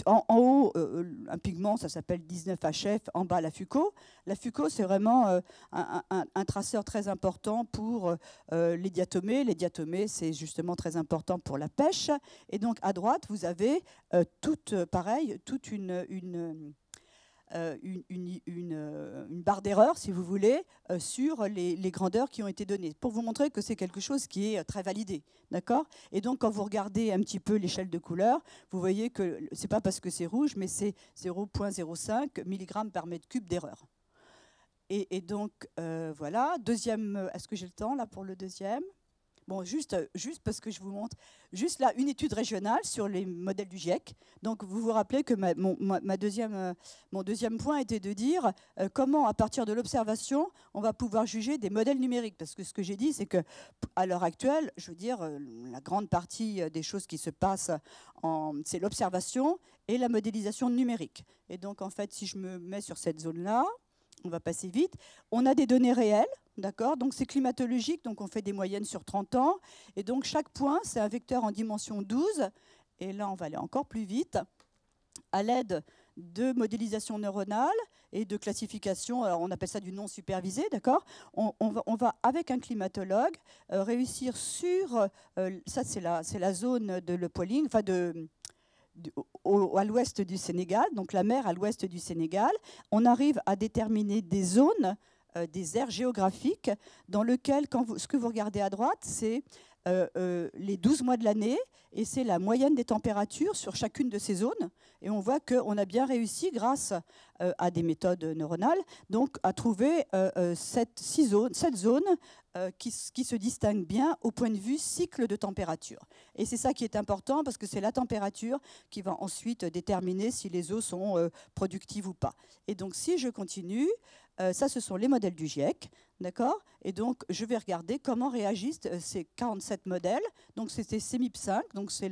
en, haut, euh, un pigment, ça s'appelle 19HF, en bas, la FUCO. La FUCO, c'est vraiment un, traceur très important pour les diatomées. Les diatomées, c'est justement très important pour la pêche. Et donc, à droite, vous avez toute, pareil, toute une, une euh, euh, une, barre d'erreur, si vous voulez, euh, sur les, grandeurs qui ont été données, pour vous montrer que c'est quelque chose qui est très validé. D'accord Et donc, quand vous regardez un petit peu l'échelle de couleur, vous voyez que ce n'est pas parce que c'est rouge, mais c'est 0,05 mg par mètre cube d'erreur. Et, donc, voilà. Deuxième, est-ce que j'ai le temps là pour le deuxième juste, euh, juste parce que je vous montre, juste là, une étude régionale sur les modèles du GIEC. Donc, vous vous rappelez que ma, mon, deuxième, euh, mon deuxième point était de dire euh, comment, à partir de l'observation, on va pouvoir juger des modèles numériques. Parce que ce que j'ai dit, c'est que à l'heure actuelle, je veux dire, la grande partie des choses qui se passent, c'est l'observation et la modélisation numérique. Et donc, en fait, si je me mets sur cette zone-là, on va passer vite, on a des données réelles D'accord Donc c'est climatologique, donc on fait des moyennes sur 30 ans. Et donc chaque point, c'est un vecteur en dimension 12. Et là, on va aller encore plus vite à l'aide de modélisation neuronale et de classification, on appelle ça du non supervisé, d'accord on, va, avec un climatologue, euh, réussir sur, euh, ça c'est la, la zone de le polling, enfin de, à l'ouest du Sénégal, donc la mer à l'ouest du Sénégal, on arrive à déterminer des zones euh, des aires géographiques dans lesquelles, quand vous, ce que vous regardez à droite, c'est euh, euh, les 12 mois de l'année et c'est la moyenne des températures sur chacune de ces zones. Et on voit qu'on a bien réussi, grâce à des méthodes neuronales, donc à trouver cette, six zones, cette zone qui, qui, se distingue bien au point de vue cycle de température. Et c'est ça qui est important parce que c'est la température qui va ensuite déterminer si les eaux sont productives ou pas. Et donc si je continue, euh, ça, ce sont les modèles du GIEC. D'accord Et donc, je vais regarder comment réagissent euh, ces 47 modèles. Donc, c'était CEMIP 5, donc c'est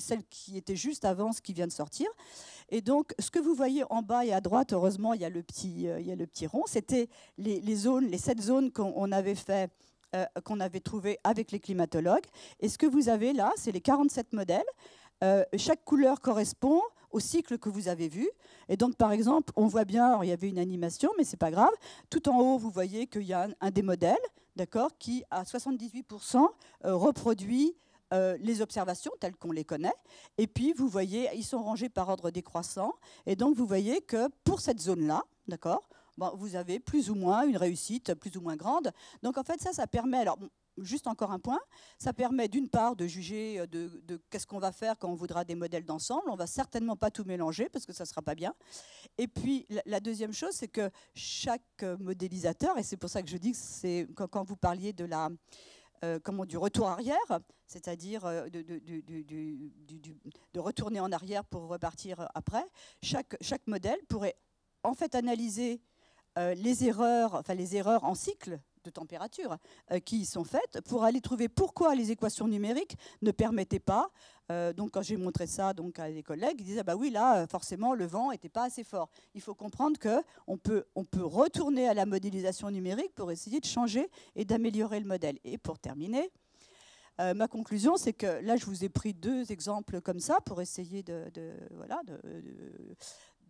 celle qui était juste avant ce qui vient de sortir. Et donc, ce que vous voyez en bas et à droite, heureusement, il y a le petit, euh, il y a le petit rond, c'était les, zones, les sept zones qu'on avait fait qu'on avait avec les climatologues. Et ce que vous avez là, c'est les 47 modèles. chaque couleur correspond au cycle que vous avez vu. Et donc, par exemple, on voit bien, il y avait une animation, mais c'est pas grave. Tout en haut, vous voyez qu'il y a un, des modèles, d'accord, qui à 78% euh, reproduit euh, les observations telles qu'on les connaît. Et puis, vous voyez, ils sont rangés par ordre décroissant. Et donc, vous voyez que pour cette zone-là, d'accord, vous avez plus ou moins une réussite plus ou moins grande. Donc, en fait, ça, ça permet. Alors, juste encore un point, ça permet d'une part de juger euh, de, qu'est-ce qu'on va faire quand on voudra des modèles d'ensemble. On va certainement pas tout mélanger parce que ça sera pas bien. Et puis la, deuxième chose, c'est que chaque euh, modélisateur, et c'est pour ça que je dis que c'est quand, vous parliez de la euh, du retour arrière, c'est-à-dire de, retourner en arrière pour repartir après, chaque, chaque modèle pourrait en fait analyser les erreurs, enfin les erreurs en cycle, de température euh, qui sont faites pour aller trouver pourquoi les équations numériques ne permettaient pas. Euh, donc quand j'ai montré ça donc à des collègues, ils disaient bah oui là euh, forcément le vent n'était pas assez fort. Il faut comprendre que on peut on peut retourner à la modélisation numérique pour essayer de changer et d'améliorer le modèle. Et pour terminer. ma conclusion, c'est que là, je vous ai pris deux exemples comme ça pour essayer de, voilà, de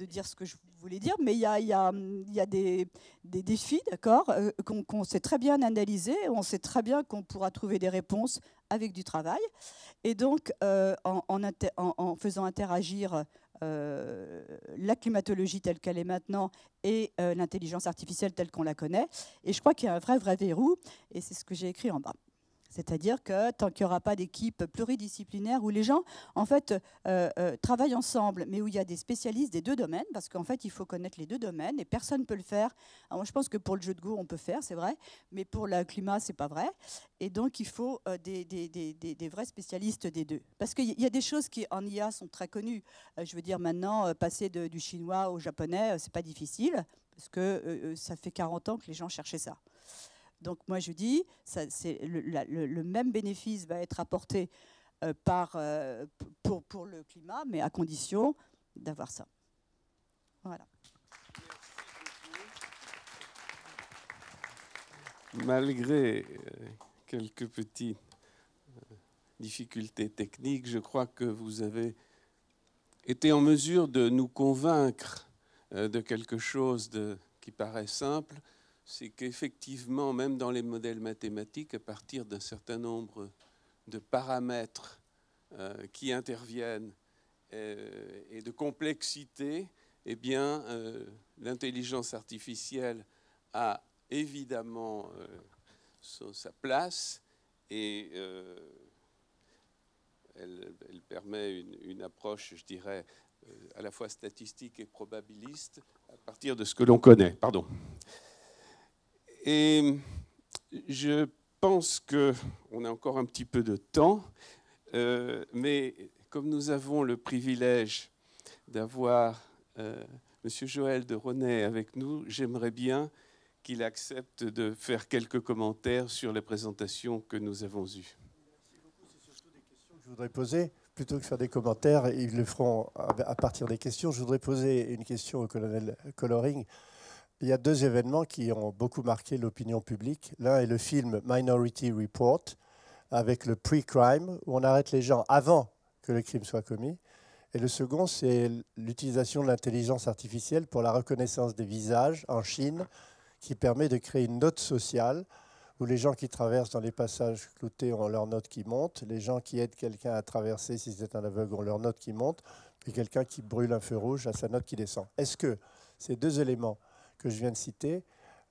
de dire ce que je voulais dire, mais il y a, des, défis, d'accord, euh, qu'on sait très bien analyser, on sait très bien qu'on pourra trouver des réponses avec du travail. Et donc, euh, en, en, faisant interagir euh, la climatologie telle qu'elle est maintenant et l'intelligence artificielle telle qu'on la connaît, et je crois qu'il y a un vrai, vrai verrou, et c'est ce que j'ai écrit en bas. C'est-à-dire que tant qu'il n'y aura pas d'équipe pluridisciplinaire où les gens, en fait, euh, euh, travaillent ensemble, mais où il y a des spécialistes des deux domaines, parce qu'en fait, il faut connaître les deux domaines et personne ne peut le faire. moi, je pense que pour le jeu de go, on peut faire, c'est vrai, mais pour le climat, ce n'est pas vrai. Et donc, il faut euh, des, vrais spécialistes des deux. Parce qu'il y a des choses qui, en IA, sont très connues. je veux dire, maintenant, passer du chinois au japonais, ce n'est pas difficile, parce que ça fait 40 ans que les gens cherchaient ça. Donc moi je dis, ça, le, même bénéfice va être apporté euh, par, euh, pour, le climat, mais à condition d'avoir ça. Voilà. Malgré euh, quelques petites difficultés techniques, je crois que vous avez été en mesure de nous convaincre de quelque chose qui paraît simple, c'est qu'effectivement, même dans les modèles mathématiques, à partir d'un certain nombre de paramètres euh, qui interviennent euh, et de complexité, eh bien, euh, l'intelligence artificielle a évidemment sa place et elle, permet une, approche, je dirais, à la fois statistique et probabiliste à partir de ce que l'on connaît. Pardon. Et mm, je pense qu'on a encore un petit peu de temps, euh, mais comme nous avons le privilège d'avoir euh, M. Joël de Ronet avec nous, j'aimerais bien qu'il accepte de faire quelques commentaires sur les présentations que nous avons eues. Merci beaucoup. C'est surtout des questions que je voudrais poser. Plutôt que faire des commentaires, ils le feront à partir des questions. Je voudrais poser une question au colonel Coloring il y a deux événements qui ont beaucoup marqué l'opinion publique. L'un est le film Minority Report, avec le pre-crime, où on arrête les gens avant que le crime soit commis. Et le second, c'est l'utilisation de l'intelligence artificielle pour la reconnaissance des visages en Chine, qui permet de créer une note sociale où les gens qui traversent dans les passages cloutés ont leur note qui monte, les gens qui aident quelqu'un à traverser si c'est un aveugle ont leur note qui monte, et quelqu'un qui brûle un feu rouge a sa note qui descend. Est-ce que ces deux éléments que je viens de citer,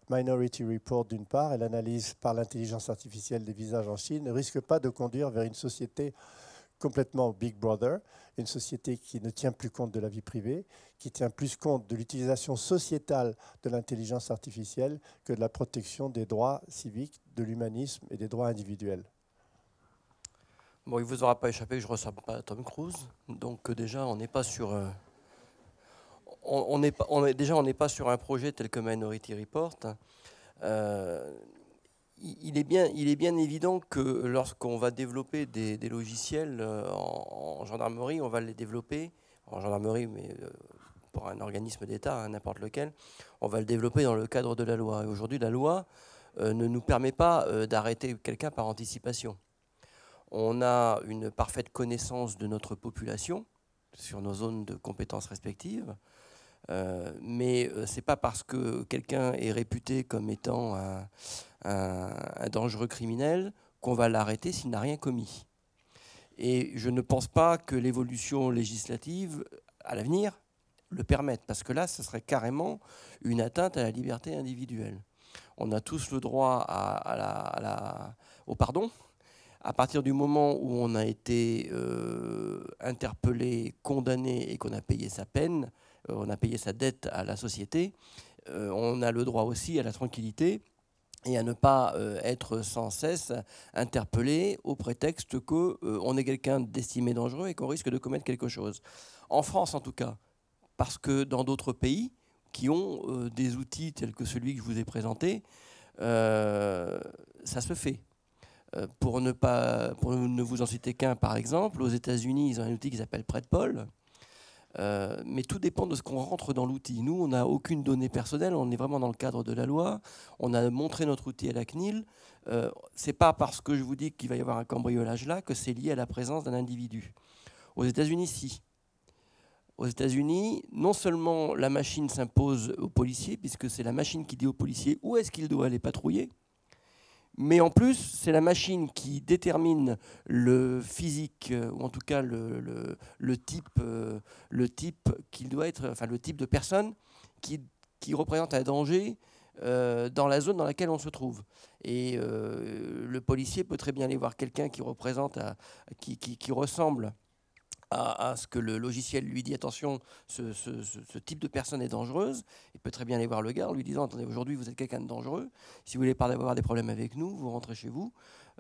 Minority Report d'une part et l'analyse par l'intelligence artificielle des visages en Chine ne risquent pas de conduire vers une société complètement Big Brother, une société qui ne tient plus compte de la vie privée, qui tient plus compte de l'utilisation sociétale de l'intelligence artificielle que de la protection des droits civiques, de l'humanisme et des droits individuels. Bon, il ne vous aura pas échappé que je ne ressemble pas à Tom Cruise, donc euh, déjà on n'est pas sur... Euh, on, déjà, on n'est pas sur un projet tel que Minority Report. Euh, il est, bien, il évident que lorsqu'on va développer des, logiciels euh, en, gendarmerie, on va les développer, en gendarmerie, mais euh, pour un organisme d'État, hein, n'importe lequel, on va le développer dans le cadre de la loi. Et aujourd'hui, la loi ne nous permet pas d'arrêter quelqu'un par anticipation. On a une parfaite connaissance de notre population sur nos zones de compétences respectives. Euh, mais euh, ce n'est pas parce que quelqu'un est réputé comme étant un, dangereux criminel qu'on va l'arrêter s'il n'a rien commis. Et je ne pense pas que l'évolution législative à l'avenir le permette, parce que là, ce serait carrément une atteinte à la liberté individuelle. On a tous le droit au pardon. À partir du moment où on a été euh, interpellé, condamné et qu'on a payé sa peine, euh, on a payé sa dette à la société, euh, on a le droit aussi à la tranquillité et à ne pas euh, être sans cesse interpellé au prétexte qu'on est quelqu'un d'estimé dangereux et qu'on risque de commettre quelque chose. En France en tout cas, parce que dans d'autres pays qui ont des outils tels que celui que je vous ai présenté, ça se fait. pour ne, pas, pour ne vous en citer qu'un, par exemple, aux États-Unis, ils ont un outil qu'ils appellent PredPol, euh, mais tout dépend de ce qu'on rentre dans l'outil. Nous, on n'a aucune donnée personnelle, on est vraiment dans le cadre de la loi. On a montré notre outil à la CNIL. Euh, ce n'est pas parce que je vous dis qu'il va y avoir un cambriolage là que c'est lié à la présence d'un individu. Aux États-Unis, si. Aux États-Unis, non seulement la machine s'impose aux policiers, puisque c'est la machine qui dit aux policiers où est-ce qu'il doit aller patrouiller, mais en plus, c'est la machine qui détermine le physique, euh, ou en tout cas le, le, type, euh, le type qu'il doit être, enfin le type de personne qui, qui représente un danger euh, dans la zone dans laquelle on se trouve. Et le policier peut très bien aller voir quelqu'un qui représente, à, qui, qui, ressemble à, ce que le logiciel lui dit attention, ce, type de personne est dangereuse. Il peut très bien aller voir le gars en lui disant attendez, aujourd'hui vous êtes quelqu'un de dangereux. Si vous voulez pas avoir des problèmes avec nous, vous rentrez chez vous.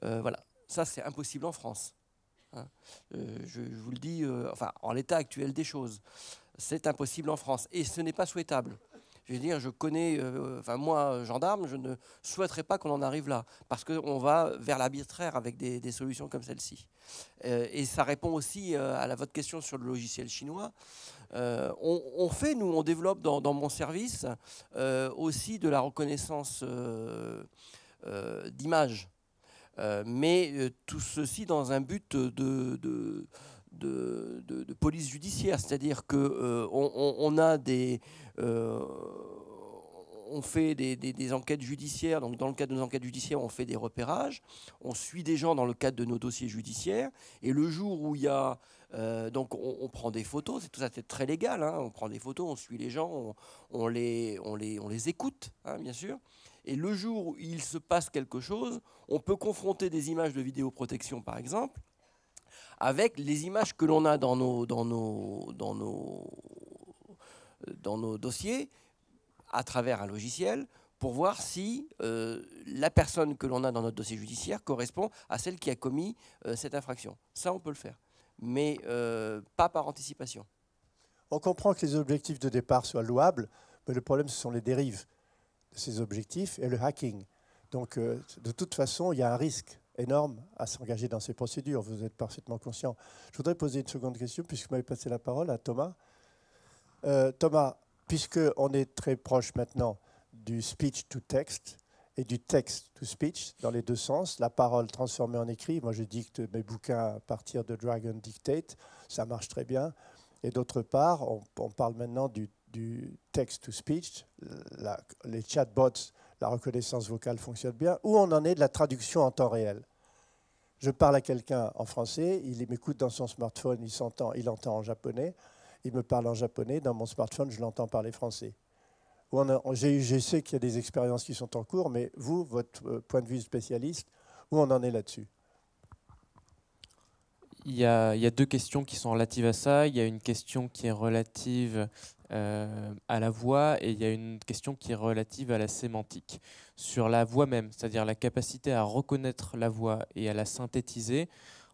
Euh, voilà. Ça, c'est impossible en France. Hein. Euh, je, vous le dis, euh, enfin, en l'état actuel des choses, c'est impossible en France et ce n'est pas souhaitable je veux dire, je connais, euh, enfin moi, gendarme, je ne souhaiterais pas qu'on en arrive là, parce qu'on va vers l'arbitraire avec des, solutions comme celle-ci. Euh, et ça répond aussi euh, à votre question sur le logiciel chinois. on, fait, nous, on développe dans, mon service aussi de la reconnaissance d'image. mais tout ceci dans un but de de, de, police judiciaire, c'est-à-dire que euh, on, a des euh, on fait des, enquêtes judiciaires. Donc, dans le cadre de nos enquêtes judiciaires, on fait des repérages. On suit des gens dans le cadre de nos dossiers judiciaires. Et le jour où il y a. Euh, donc, on, prend des photos. C'est tout ça, c'est très légal. Hein. on prend des photos, on suit les gens, on, les, on, les, on les écoute, hein, bien sûr. Et le jour où il se passe quelque chose, on peut confronter des images de vidéoprotection, par exemple, avec les images que l'on a dans nos, dans, nos, dans, nos, dans nos dossiers à travers un logiciel pour voir si euh, la personne que l'on a dans notre dossier judiciaire correspond à celle qui a commis euh, cette infraction. Ça, on peut le faire, mais euh, pas par anticipation. On comprend que les objectifs de départ soient louables, mais le problème, ce sont les dérives de ces objectifs et le hacking. Donc, de toute façon, il y a un risque énorme à s'engager dans ces procédures. Vous êtes parfaitement conscient. Je voudrais poser une seconde question, puisque vous m'avez passé la parole à Thomas. Euh, Thomas, puisqu'on est très proche maintenant du speech to text et du text to speech dans les deux sens, la parole transformée en écrit, moi je dicte mes bouquins à partir de Dragon Dictate, ça marche très bien. Et d'autre part, on, parle maintenant du, text to speech, les chatbots la reconnaissance vocale fonctionne bien, où on en est de la traduction en temps réel. Je parle à quelqu'un en français, il m'écoute dans son smartphone, il s'entend, il entend en japonais, il me parle en japonais, dans mon smartphone, je l'entends parler français. Je sais qu'il y a des expériences qui sont en cours, mais vous, votre euh, point de vue spécialiste, où on en est là-dessus il y, a, il y, a, deux questions qui sont relatives à ça. Il y a une question qui est relative euh, à la voix et il y a une question qui est relative à la sémantique. Sur la voix même, c'est-à-dire la capacité à reconnaître la voix et à la synthétiser,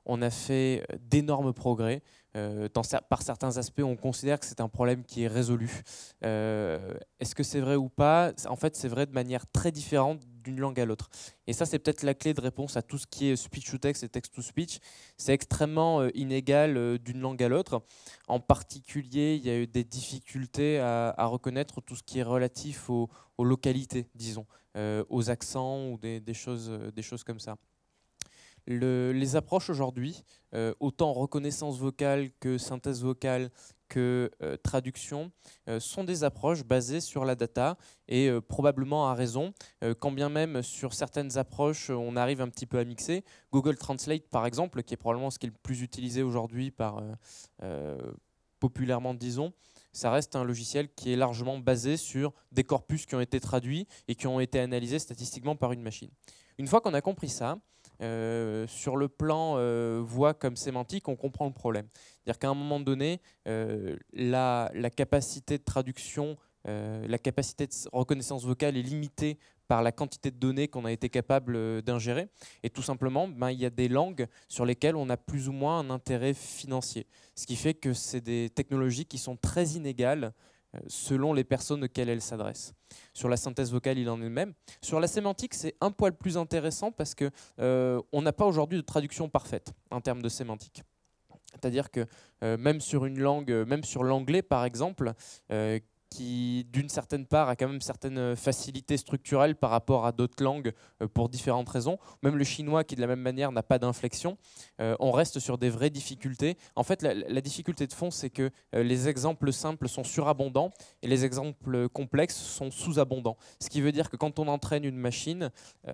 on a fait d'énormes progrès. Euh, par certains aspects, on considère que c'est un problème qui est résolu. Euh, est-ce que c'est vrai ou pas En fait, c'est vrai de manière très différente d'une langue à l'autre. Et ça, c'est peut-être la clé de réponse à tout ce qui est speech-to-text et text-to-speech. C'est extrêmement euh, inégal euh, d'une langue à l'autre. En particulier, il y a eu des difficultés à, reconnaître tout ce qui est relatif aux, localités, disons, euh, aux accents ou des, choses, des choses comme ça les approches aujourd'hui, euh, autant reconnaissance vocale que synthèse vocale que euh, traduction, euh, sont des approches basées sur la data et probablement à raison, quand bien même sur certaines approches on arrive un petit peu à mixer. Google Translate par exemple, qui est probablement ce qui est le plus utilisé aujourd'hui par populairement disons, ça reste un logiciel qui est largement basé sur des corpus qui ont été traduits et qui ont été analysés statistiquement par une machine. Une fois qu'on a compris ça, euh, sur le plan euh, voix comme sémantique, on comprend le problème. C'est-à-dire qu'à un moment donné, euh, la, capacité de traduction, la capacité de reconnaissance vocale est limitée par la quantité de données qu'on a été capable d'ingérer. Et tout simplement, ben, il y a des langues sur lesquelles on a plus ou moins un intérêt financier. Ce qui fait que c'est des technologies qui sont très inégales selon les personnes auxquelles elles s'adressent. Sur la synthèse vocale, il en est le même. Sur la sémantique, c'est un poil plus intéressant parce que euh, on n'a pas aujourd'hui de traduction parfaite en termes de sémantique. C'est-à-dire que euh, même sur une langue, même sur l'anglais par exemple, euh, qui, d'une certaine part, a quand même certaines euh, facilités structurelles par rapport à d'autres langues euh, pour différentes raisons. Même le chinois, qui de la même manière n'a pas d'inflexion, euh, on reste sur des vraies difficultés. En fait, la, difficulté de fond, c'est que les exemples simples sont surabondants et les exemples complexes sont sous-abondants. Ce qui veut dire que quand on entraîne une machine,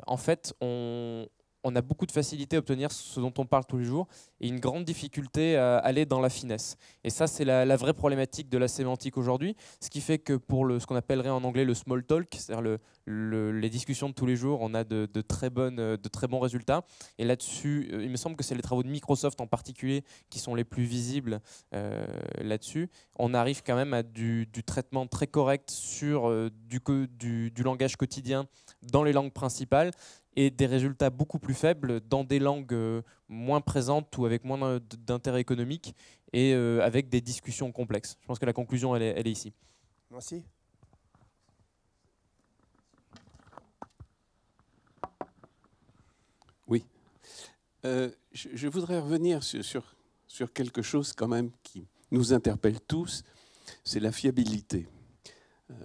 en fait, on, on a beaucoup de facilité à obtenir ce dont on parle tous les jours et une grande difficulté à aller dans la finesse. Et ça, c'est la, vraie problématique de la sémantique aujourd'hui. Ce qui fait que pour le, ce qu'on appellerait en anglais le small talk, c'est-à-dire les discussions de tous les jours, on a de, très, bonnes, de très bons résultats. Et là-dessus, euh, il me semble que c'est les travaux de Microsoft en particulier qui sont les plus visibles euh, là-dessus. On arrive quand même à du, traitement très correct sur euh, du, du langage quotidien dans les langues principales et des résultats beaucoup plus faibles dans des langues euh, moins présentes ou avec moins d'intérêt économique et euh, avec des discussions complexes. Je pense que la conclusion, elle est, ici. Merci. Oui. Euh, je, voudrais revenir sur, sur, sur, quelque chose quand même qui nous interpelle tous, c'est la fiabilité.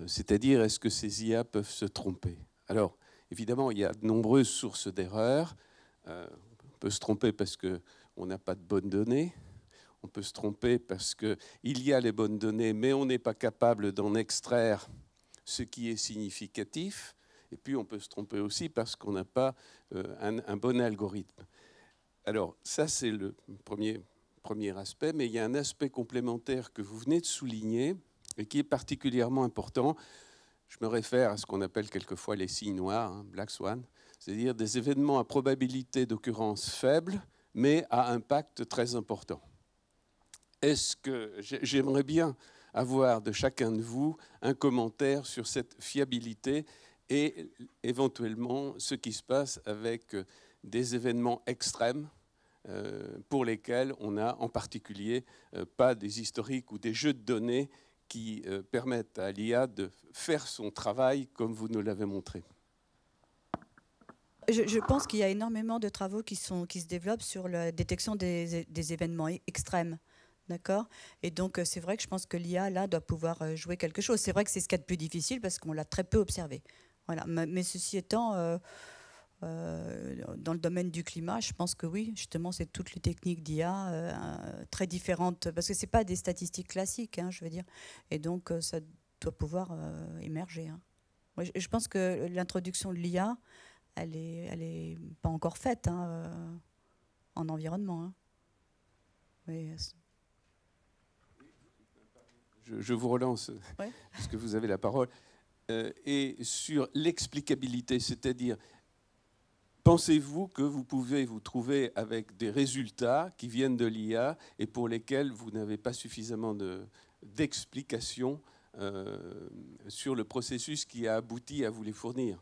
C'est-à-dire, est-ce que ces IA peuvent se tromper Alors, Évidemment, il y a de nombreuses sources d'erreurs. Euh, on peut se tromper parce qu'on n'a pas de bonnes données. On peut se tromper parce qu'il y a les bonnes données, mais on n'est pas capable d'en extraire ce qui est significatif. Et puis, on peut se tromper aussi parce qu'on n'a pas euh, un, un, bon algorithme. Alors, ça, c'est le premier, premier aspect, mais il y a un aspect complémentaire que vous venez de souligner et qui est particulièrement important. Je me réfère à ce qu'on appelle quelquefois les signes noirs, hein, black swan, c'est-à-dire des événements à probabilité d'occurrence faible, mais à impact très important. Est-ce que j'aimerais bien avoir de chacun de vous un commentaire sur cette fiabilité et éventuellement ce qui se passe avec euh, des événements extrêmes euh, pour lesquels on n'a en particulier euh, pas des historiques ou des jeux de données qui euh, permettent à l'IA de faire son travail comme vous nous l'avez montré je, pense qu'il y a énormément de travaux qui, sont, qui se développent sur la détection des, événements extrêmes. D'accord Et donc, euh, c'est vrai que je pense que l'IA, là, doit pouvoir euh, jouer quelque chose. C'est vrai que c'est ce qu'il y a de plus difficile parce qu'on l'a très peu observé. Voilà. Mais ceci étant, euh, dans le domaine du climat, je pense que oui, justement, c'est toutes les techniques d'IA euh, très différentes, parce que ce n'est pas des statistiques classiques, hein, je veux dire. Et donc, euh, ça doit pouvoir émerger. Hein. je, pense que l'introduction de l'IA, elle n'est elle est pas encore faite hein, en environnement. je, vous relance, parce que vous avez la parole. et sur l'explicabilité, c'est-à-dire Pensez-vous que vous pouvez vous trouver avec des résultats qui viennent de l'IA et pour lesquels vous n'avez pas suffisamment d'explications euh, sur le processus qui a abouti à vous les fournir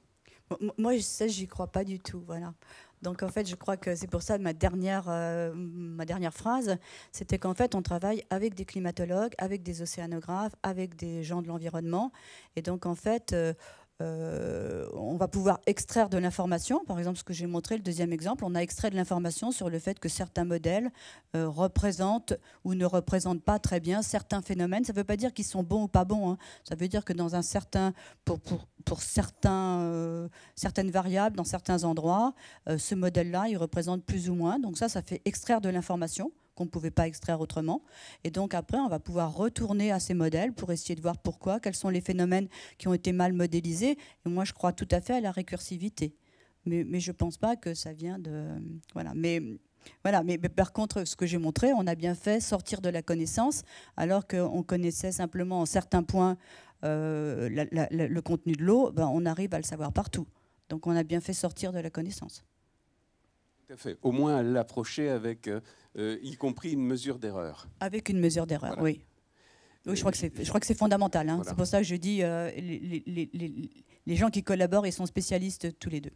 moi, ça, j'y crois pas du tout. Voilà. Donc, en fait, je crois que c'est pour ça ma dernière, euh, ma dernière phrase, c'était qu'en fait, on travaille avec des climatologues, avec des océanographes, avec des gens de l'environnement. Et donc, en fait, euh, euh, on va pouvoir extraire de l'information. Par exemple, ce que j'ai montré, le deuxième exemple, on a extrait de l'information sur le fait que certains modèles euh, représentent ou ne représentent pas très bien certains phénomènes. Ça ne veut pas dire qu'ils sont bons ou pas bons. Hein. Ça veut dire que dans un certain, pour, certains, euh, certaines variables, dans certains endroits, ce modèle-là, il représente plus ou moins. Donc ça, ça fait extraire de l'information qu'on ne pouvait pas extraire autrement. Et donc après, on va pouvoir retourner à ces modèles pour essayer de voir pourquoi, quels sont les phénomènes qui ont été mal modélisés. Et moi, je crois tout à fait à la récursivité. Mais, je ne pense pas que ça vient de... Voilà, mais... Voilà, mais, par contre, ce que j'ai montré, on a bien fait sortir de la connaissance, alors qu'on connaissait simplement en certains points euh, le contenu de l'eau, ben on arrive à le savoir partout. Donc on a bien fait sortir de la connaissance fait. Au moins l'approcher avec, euh, euh, y compris une mesure d'erreur. Avec une mesure d'erreur, oui. Oui, je crois que c'est, je crois que c'est fondamental. Hein. C'est pour ça que je dis euh, les, gens qui collaborent, ils sont spécialistes tous les deux.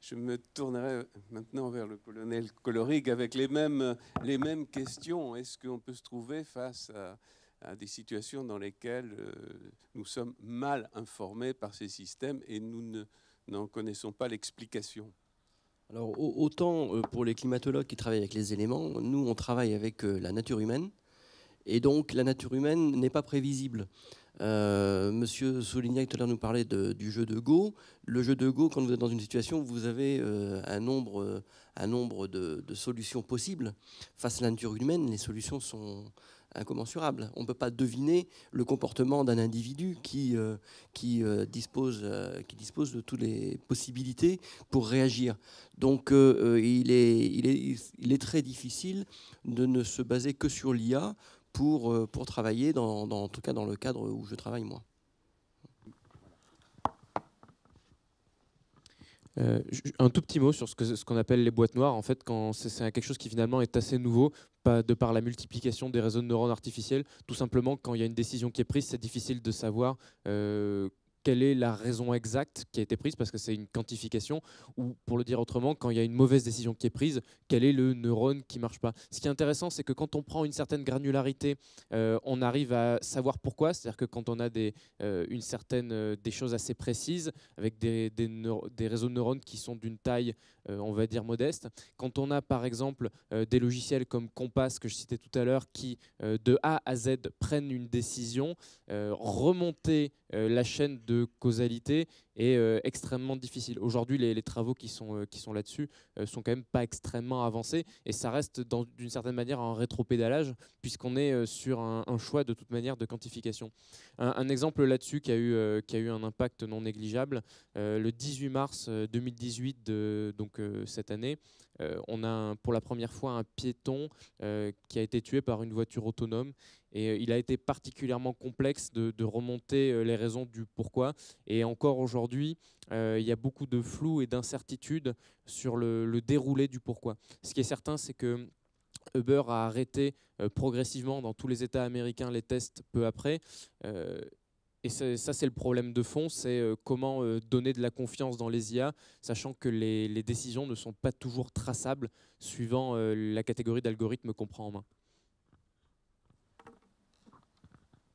Je me tournerai maintenant vers le colonel Colorig avec les mêmes, les mêmes questions. Est-ce qu'on peut se trouver face à, des situations dans lesquelles nous sommes mal informés par ces systèmes et nous n'en connaissons pas l'explication alors autant euh, pour les climatologues qui travaillent avec les éléments, nous on travaille avec euh, la nature humaine, et donc la nature humaine n'est pas prévisible. Euh, monsieur Soulignac tout à l'heure nous parlait du jeu de Go. Le jeu de Go, quand vous êtes dans une situation, vous avez un nombre, un nombre de, de, solutions possibles. Face à la nature humaine, les solutions sont, incommensurable. On ne peut pas deviner le comportement d'un individu qui, euh, qui, euh, dispose, euh, qui dispose de toutes les possibilités pour réagir. Donc il, est, il, est, très difficile de ne se baser que sur l'IA pour, pour travailler, dans, en tout cas dans le cadre où je travaille moi. Euh, un tout petit mot sur ce qu'on appelle les boîtes noires. En fait, quand c'est quelque chose qui finalement est assez nouveau, pas de par la multiplication des réseaux de neurones artificiels. Tout simplement, quand il y a une décision qui est prise, c'est difficile de savoir euh, quelle est la raison exacte qui a été prise, parce que c'est une quantification, ou pour le dire autrement, quand il y a une mauvaise décision qui est prise, quel est le neurone qui marche pas. Ce qui est intéressant, c'est que quand on prend une certaine granularité, euh, on arrive à savoir pourquoi, c'est-à-dire que quand on a des, euh, une certaine, euh, des choses assez précises, avec des, des, des réseaux de neurones qui sont d'une taille, on va dire, modeste, quand on a par exemple des logiciels comme Compass, que je citais tout à l'heure, qui de A à Z prennent une décision, remonter euh, la chaîne de causalité est euh, extrêmement difficile. Aujourd'hui, les, travaux qui sont, euh, là-dessus sont quand même pas extrêmement avancés et ça reste d'une certaine manière un rétropédalage puisqu'on est sur un, choix de toute manière de quantification. Un, exemple là-dessus qui, a eu a eu un impact non négligeable, le 18 mars 2018, de, donc cette année, euh, on a pour la première fois un piéton euh, qui a été tué par une voiture autonome et euh, il a été particulièrement complexe de, remonter les raisons du pourquoi. Et encore aujourd'hui, il y a beaucoup de flou et d'incertitude sur le, le, déroulé du pourquoi. Ce qui est certain, c'est que Uber a arrêté progressivement dans tous les États américains les tests peu après. Et ça, c'est le problème de fond, c'est euh, comment euh, donner de la confiance dans les IA, sachant que les, décisions ne sont pas toujours traçables suivant euh, la catégorie d'algorithme qu'on prend en main.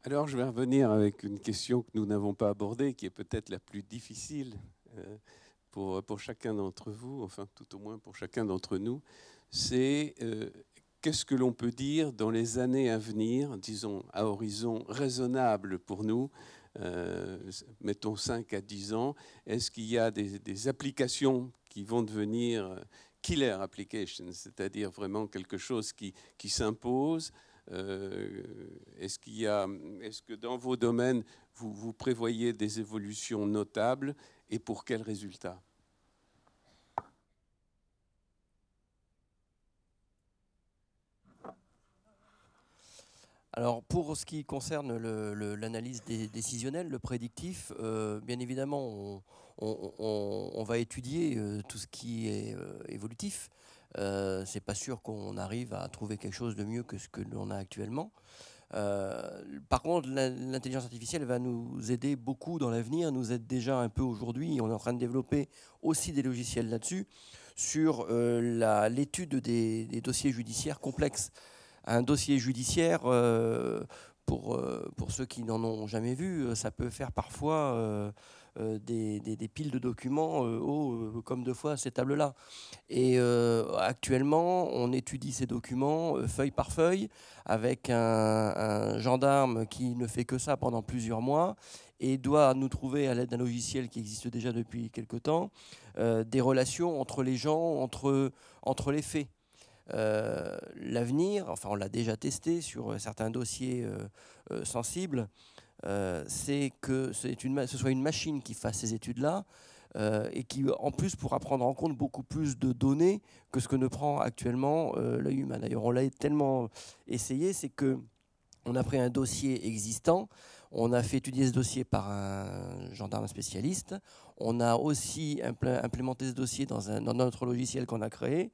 Alors, je vais revenir avec une question que nous n'avons pas abordée, qui est peut-être la plus difficile pour, chacun d'entre vous, enfin tout au moins pour chacun d'entre nous. C'est qu'est-ce que l'on peut dire dans les années à venir, disons à horizon raisonnable pour nous, euh, mettons 5 à 10 ans, est-ce qu'il y a des, applications qui vont devenir euh, killer applications, c'est-à-dire vraiment quelque chose qui, s'impose euh, est-ce, qu'il est que dans vos domaines, vous, vous prévoyez des évolutions notables et pour quels résultats Alors pour ce qui concerne l'analyse décisionnelle, le prédictif, euh, bien évidemment, on, va étudier euh, tout ce qui est euh, évolutif. évolutif. c'est pas sûr qu'on arrive à trouver quelque chose de mieux que ce que l'on a actuellement. par contre, l'intelligence artificielle va nous aider beaucoup dans l'avenir, nous aide déjà un peu aujourd'hui. On est en train de développer aussi des logiciels là-dessus, sur l'étude des, dossiers judiciaires complexes un dossier judiciaire, euh, pour, euh, pour ceux qui n'en ont jamais vu, euh, ça peut faire parfois... Des, piles de documents euh, comme deux fois ces tables-là. Et actuellement, on étudie ces documents feuille par feuille avec un, gendarme qui ne fait que ça pendant plusieurs mois et doit nous trouver à l'aide d'un logiciel qui existe déjà depuis quelque temps des relations entre les gens, entre, entre les faits. Euh, l'avenir, enfin on l'a déjà testé sur euh, certains dossiers euh, sensibles, c'est que une, ce soit une machine qui fasse ces études-là. et qui en plus pourra prendre en compte beaucoup plus de données que ce que ne prend actuellement l'œil humain. D'ailleurs, on l'a tellement essayé, c'est que on a pris un dossier existant on a fait étudier ce dossier par un gendarme spécialiste. On a aussi implémenté ce dossier dans, un, notre logiciel qu'on a créé.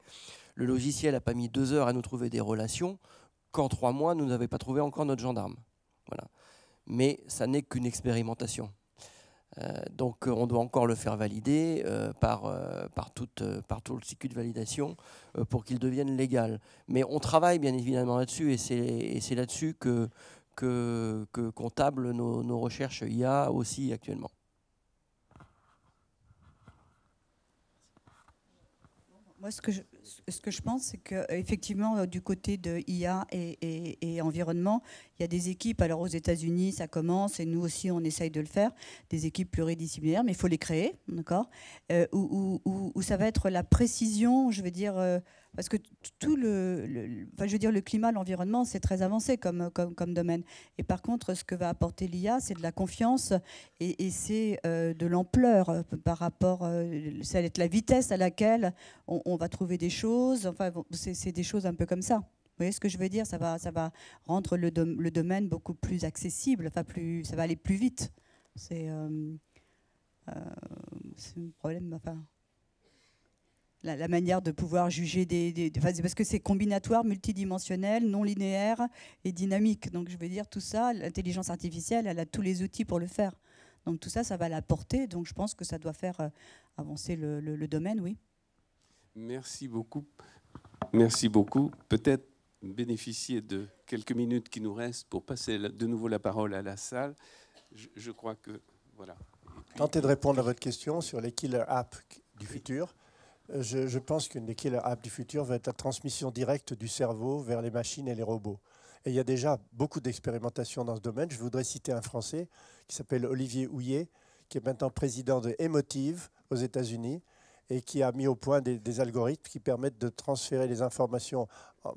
Le logiciel n'a pas mis deux heures à nous trouver des relations qu'en trois mois, nous n'avons pas trouvé encore notre gendarme. Voilà. Mais ça n'est qu'une expérimentation. Euh, donc euh, on doit encore le faire valider euh, par, par, tout le cycle de validation pour qu'il devienne légal. Mais on travaille bien évidemment là-dessus et c'est là-dessus que que, comptable nos, recherches IA aussi actuellement. Moi, ce que je, ce que je pense, c'est qu'effectivement, euh, du côté de IA et, environnement, il y a des équipes. Alors, aux États-Unis, ça commence, et nous aussi, on essaye de le faire, des équipes pluridisciplinaires, mais il faut les créer, d'accord euh, où, ça va être la précision, je veux dire. Euh, parce que tout le, je veux dire, le climat, l'environnement, c'est très avancé comme, comme, domaine. Et par contre, ce que va apporter l'IA, c'est de la confiance et, c'est euh, de l'ampleur euh, par rapport, à euh, ça être la vitesse à laquelle on, va trouver des choses. Enfin, c'est des choses un peu comme ça. Vous voyez ce que je veux dire ça va, ça va rendre le, le, domaine beaucoup plus accessible, enfin plus, ça va aller plus vite. C'est euh, un problème. Enfin, la, manière de pouvoir juger des, parce que c'est combinatoire, multidimensionnel, non linéaire et dynamique. Donc je veux dire tout ça, l'intelligence artificielle, elle a tous les outils pour le faire. Donc tout ça, ça va la porter. Donc je pense que ça doit faire euh, avancer le, domaine, oui. Merci beaucoup. Merci beaucoup. Peut-être bénéficier de quelques minutes qui nous restent pour passer de nouveau la parole à la salle. Je, je crois que voilà. Tenter de répondre à votre question sur les killer apps du futur je, pense qu'une des killer apps du futur va être la transmission directe du cerveau vers les machines et les robots. Et il y a déjà beaucoup d'expérimentations dans ce domaine. Je voudrais citer un Français qui s'appelle Olivier Houillet, qui est maintenant président de Emotive aux États-Unis et qui a mis au point des, des, algorithmes qui permettent de transférer les informations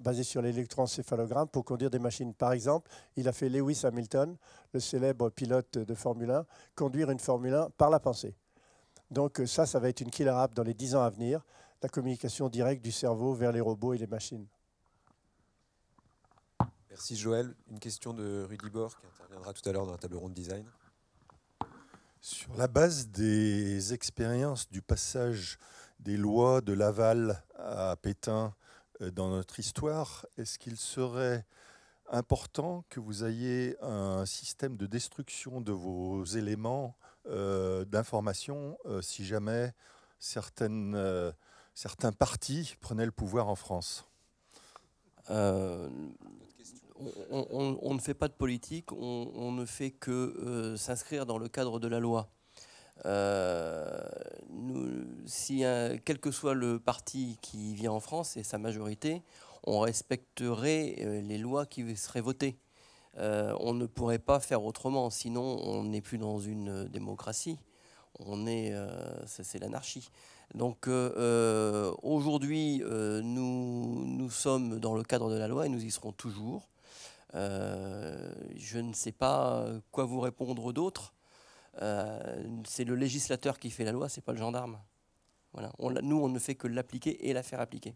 basées sur l'électroencéphalogramme pour conduire des machines. Par exemple, il a fait Lewis Hamilton, le célèbre pilote de Formule 1, conduire une Formule 1 par la pensée. Donc euh, ça, ça va être une killer app dans les 10 ans à venir, la communication directe du cerveau vers les robots et les machines. Merci Joël. Une question de Rudy Borg, qui interviendra tout à l'heure dans la table ronde design. Sur la base des expériences du passage des lois de Laval à Pétain euh, dans notre histoire, est-ce qu'il serait important que vous ayez un système de destruction de vos éléments euh, d'information euh, si jamais certaines, euh, certains partis prenaient le pouvoir en France on, ne fait pas de politique, on, ne fait que s'inscrire dans le cadre de la loi. si quel que soit le parti qui vient en France et sa majorité, on respecterait les lois qui seraient votées. Euh, on ne pourrait pas faire autrement, sinon on n'est plus dans une euh, démocratie, on est, euh, c'est l'anarchie. Donc aujourd'hui, nous, sommes dans le cadre de la loi et nous y serons toujours. je ne sais pas quoi vous répondre d'autre. c'est le législateur qui fait la loi, c'est pas le gendarme. Voilà. nous, on ne fait que l'appliquer et la faire appliquer.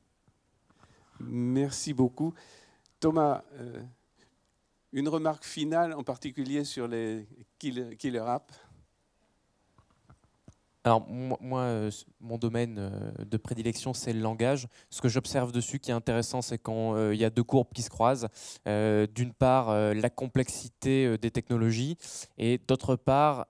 Merci beaucoup. Thomas, une remarque finale, en particulier sur les killer apps. Alors moi, euh, mon domaine euh, de prédilection, c'est le langage. Ce que j'observe dessus qui est intéressant, c'est quand euh, il y a deux courbes qui se croisent. D'une part, la complexité des technologies et d'autre part,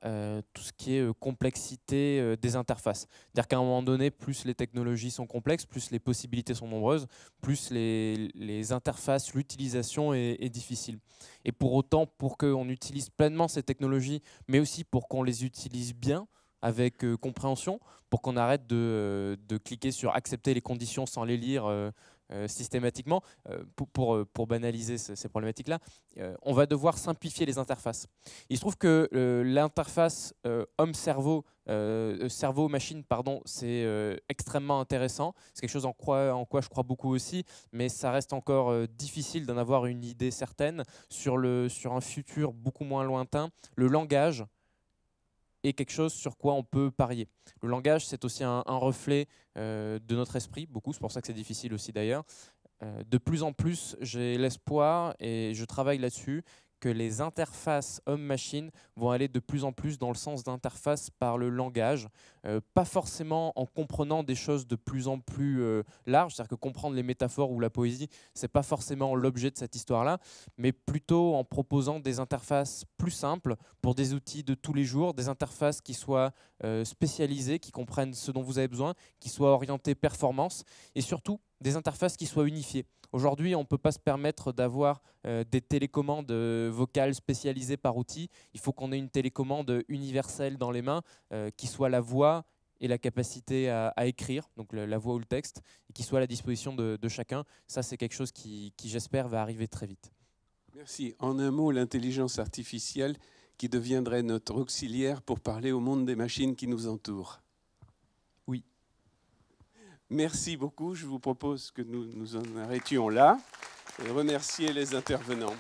tout ce qui est complexité des interfaces. C'est-à-dire qu'à un moment donné, plus les technologies sont complexes, plus les possibilités sont nombreuses, plus les, interfaces, l'utilisation est difficile. Et pour autant, pour qu'on utilise pleinement ces technologies, mais aussi pour qu'on les utilise bien, avec euh, compréhension, pour qu'on arrête de, euh, de, cliquer sur accepter les conditions sans les lire euh, systématiquement. Pour, pour, banaliser ces, problématiques-là, on va devoir simplifier les interfaces. Il se trouve que l'interface homme-cerveau cerveau machine pardon c'est extrêmement intéressant c'est quelque chose en quoi, en quoi je crois beaucoup aussi mais ça reste encore difficile d'en avoir une idée certaine sur le sur un futur beaucoup moins lointain le langage et quelque chose sur quoi on peut parier. Le langage, c'est aussi un, reflet euh, de notre esprit, beaucoup, c'est pour ça que c'est difficile aussi d'ailleurs. Euh, de plus en plus, j'ai l'espoir, et je travaille là-dessus, que les interfaces homme-machine vont aller de plus en plus dans le sens d'interface par le langage, euh, pas forcément en comprenant des choses de plus en plus euh, larges, c'est-à-dire que comprendre les métaphores ou la poésie, c'est pas forcément l'objet de cette histoire-là, mais plutôt en proposant des interfaces plus simples pour des outils de tous les jours, des interfaces qui soient euh, spécialisées, qui comprennent ce dont vous avez besoin, qui soient orientées performance et surtout des interfaces qui soient unifiées. Aujourd'hui, on ne peut pas se permettre d'avoir des télécommandes vocales spécialisées par outil. Il faut qu'on ait une télécommande universelle dans les mains qui soit la voix et la capacité à, écrire, donc la voix ou le texte, et qui soit à la disposition de, chacun. Ça, c'est quelque chose qui, qui j'espère, va arriver très vite. Merci. En un mot, l'intelligence artificielle qui deviendrait notre auxiliaire pour parler au monde des machines qui nous entourent. Oui. Merci beaucoup. Je vous propose que nous nous en arrêtions là et remercier les intervenants.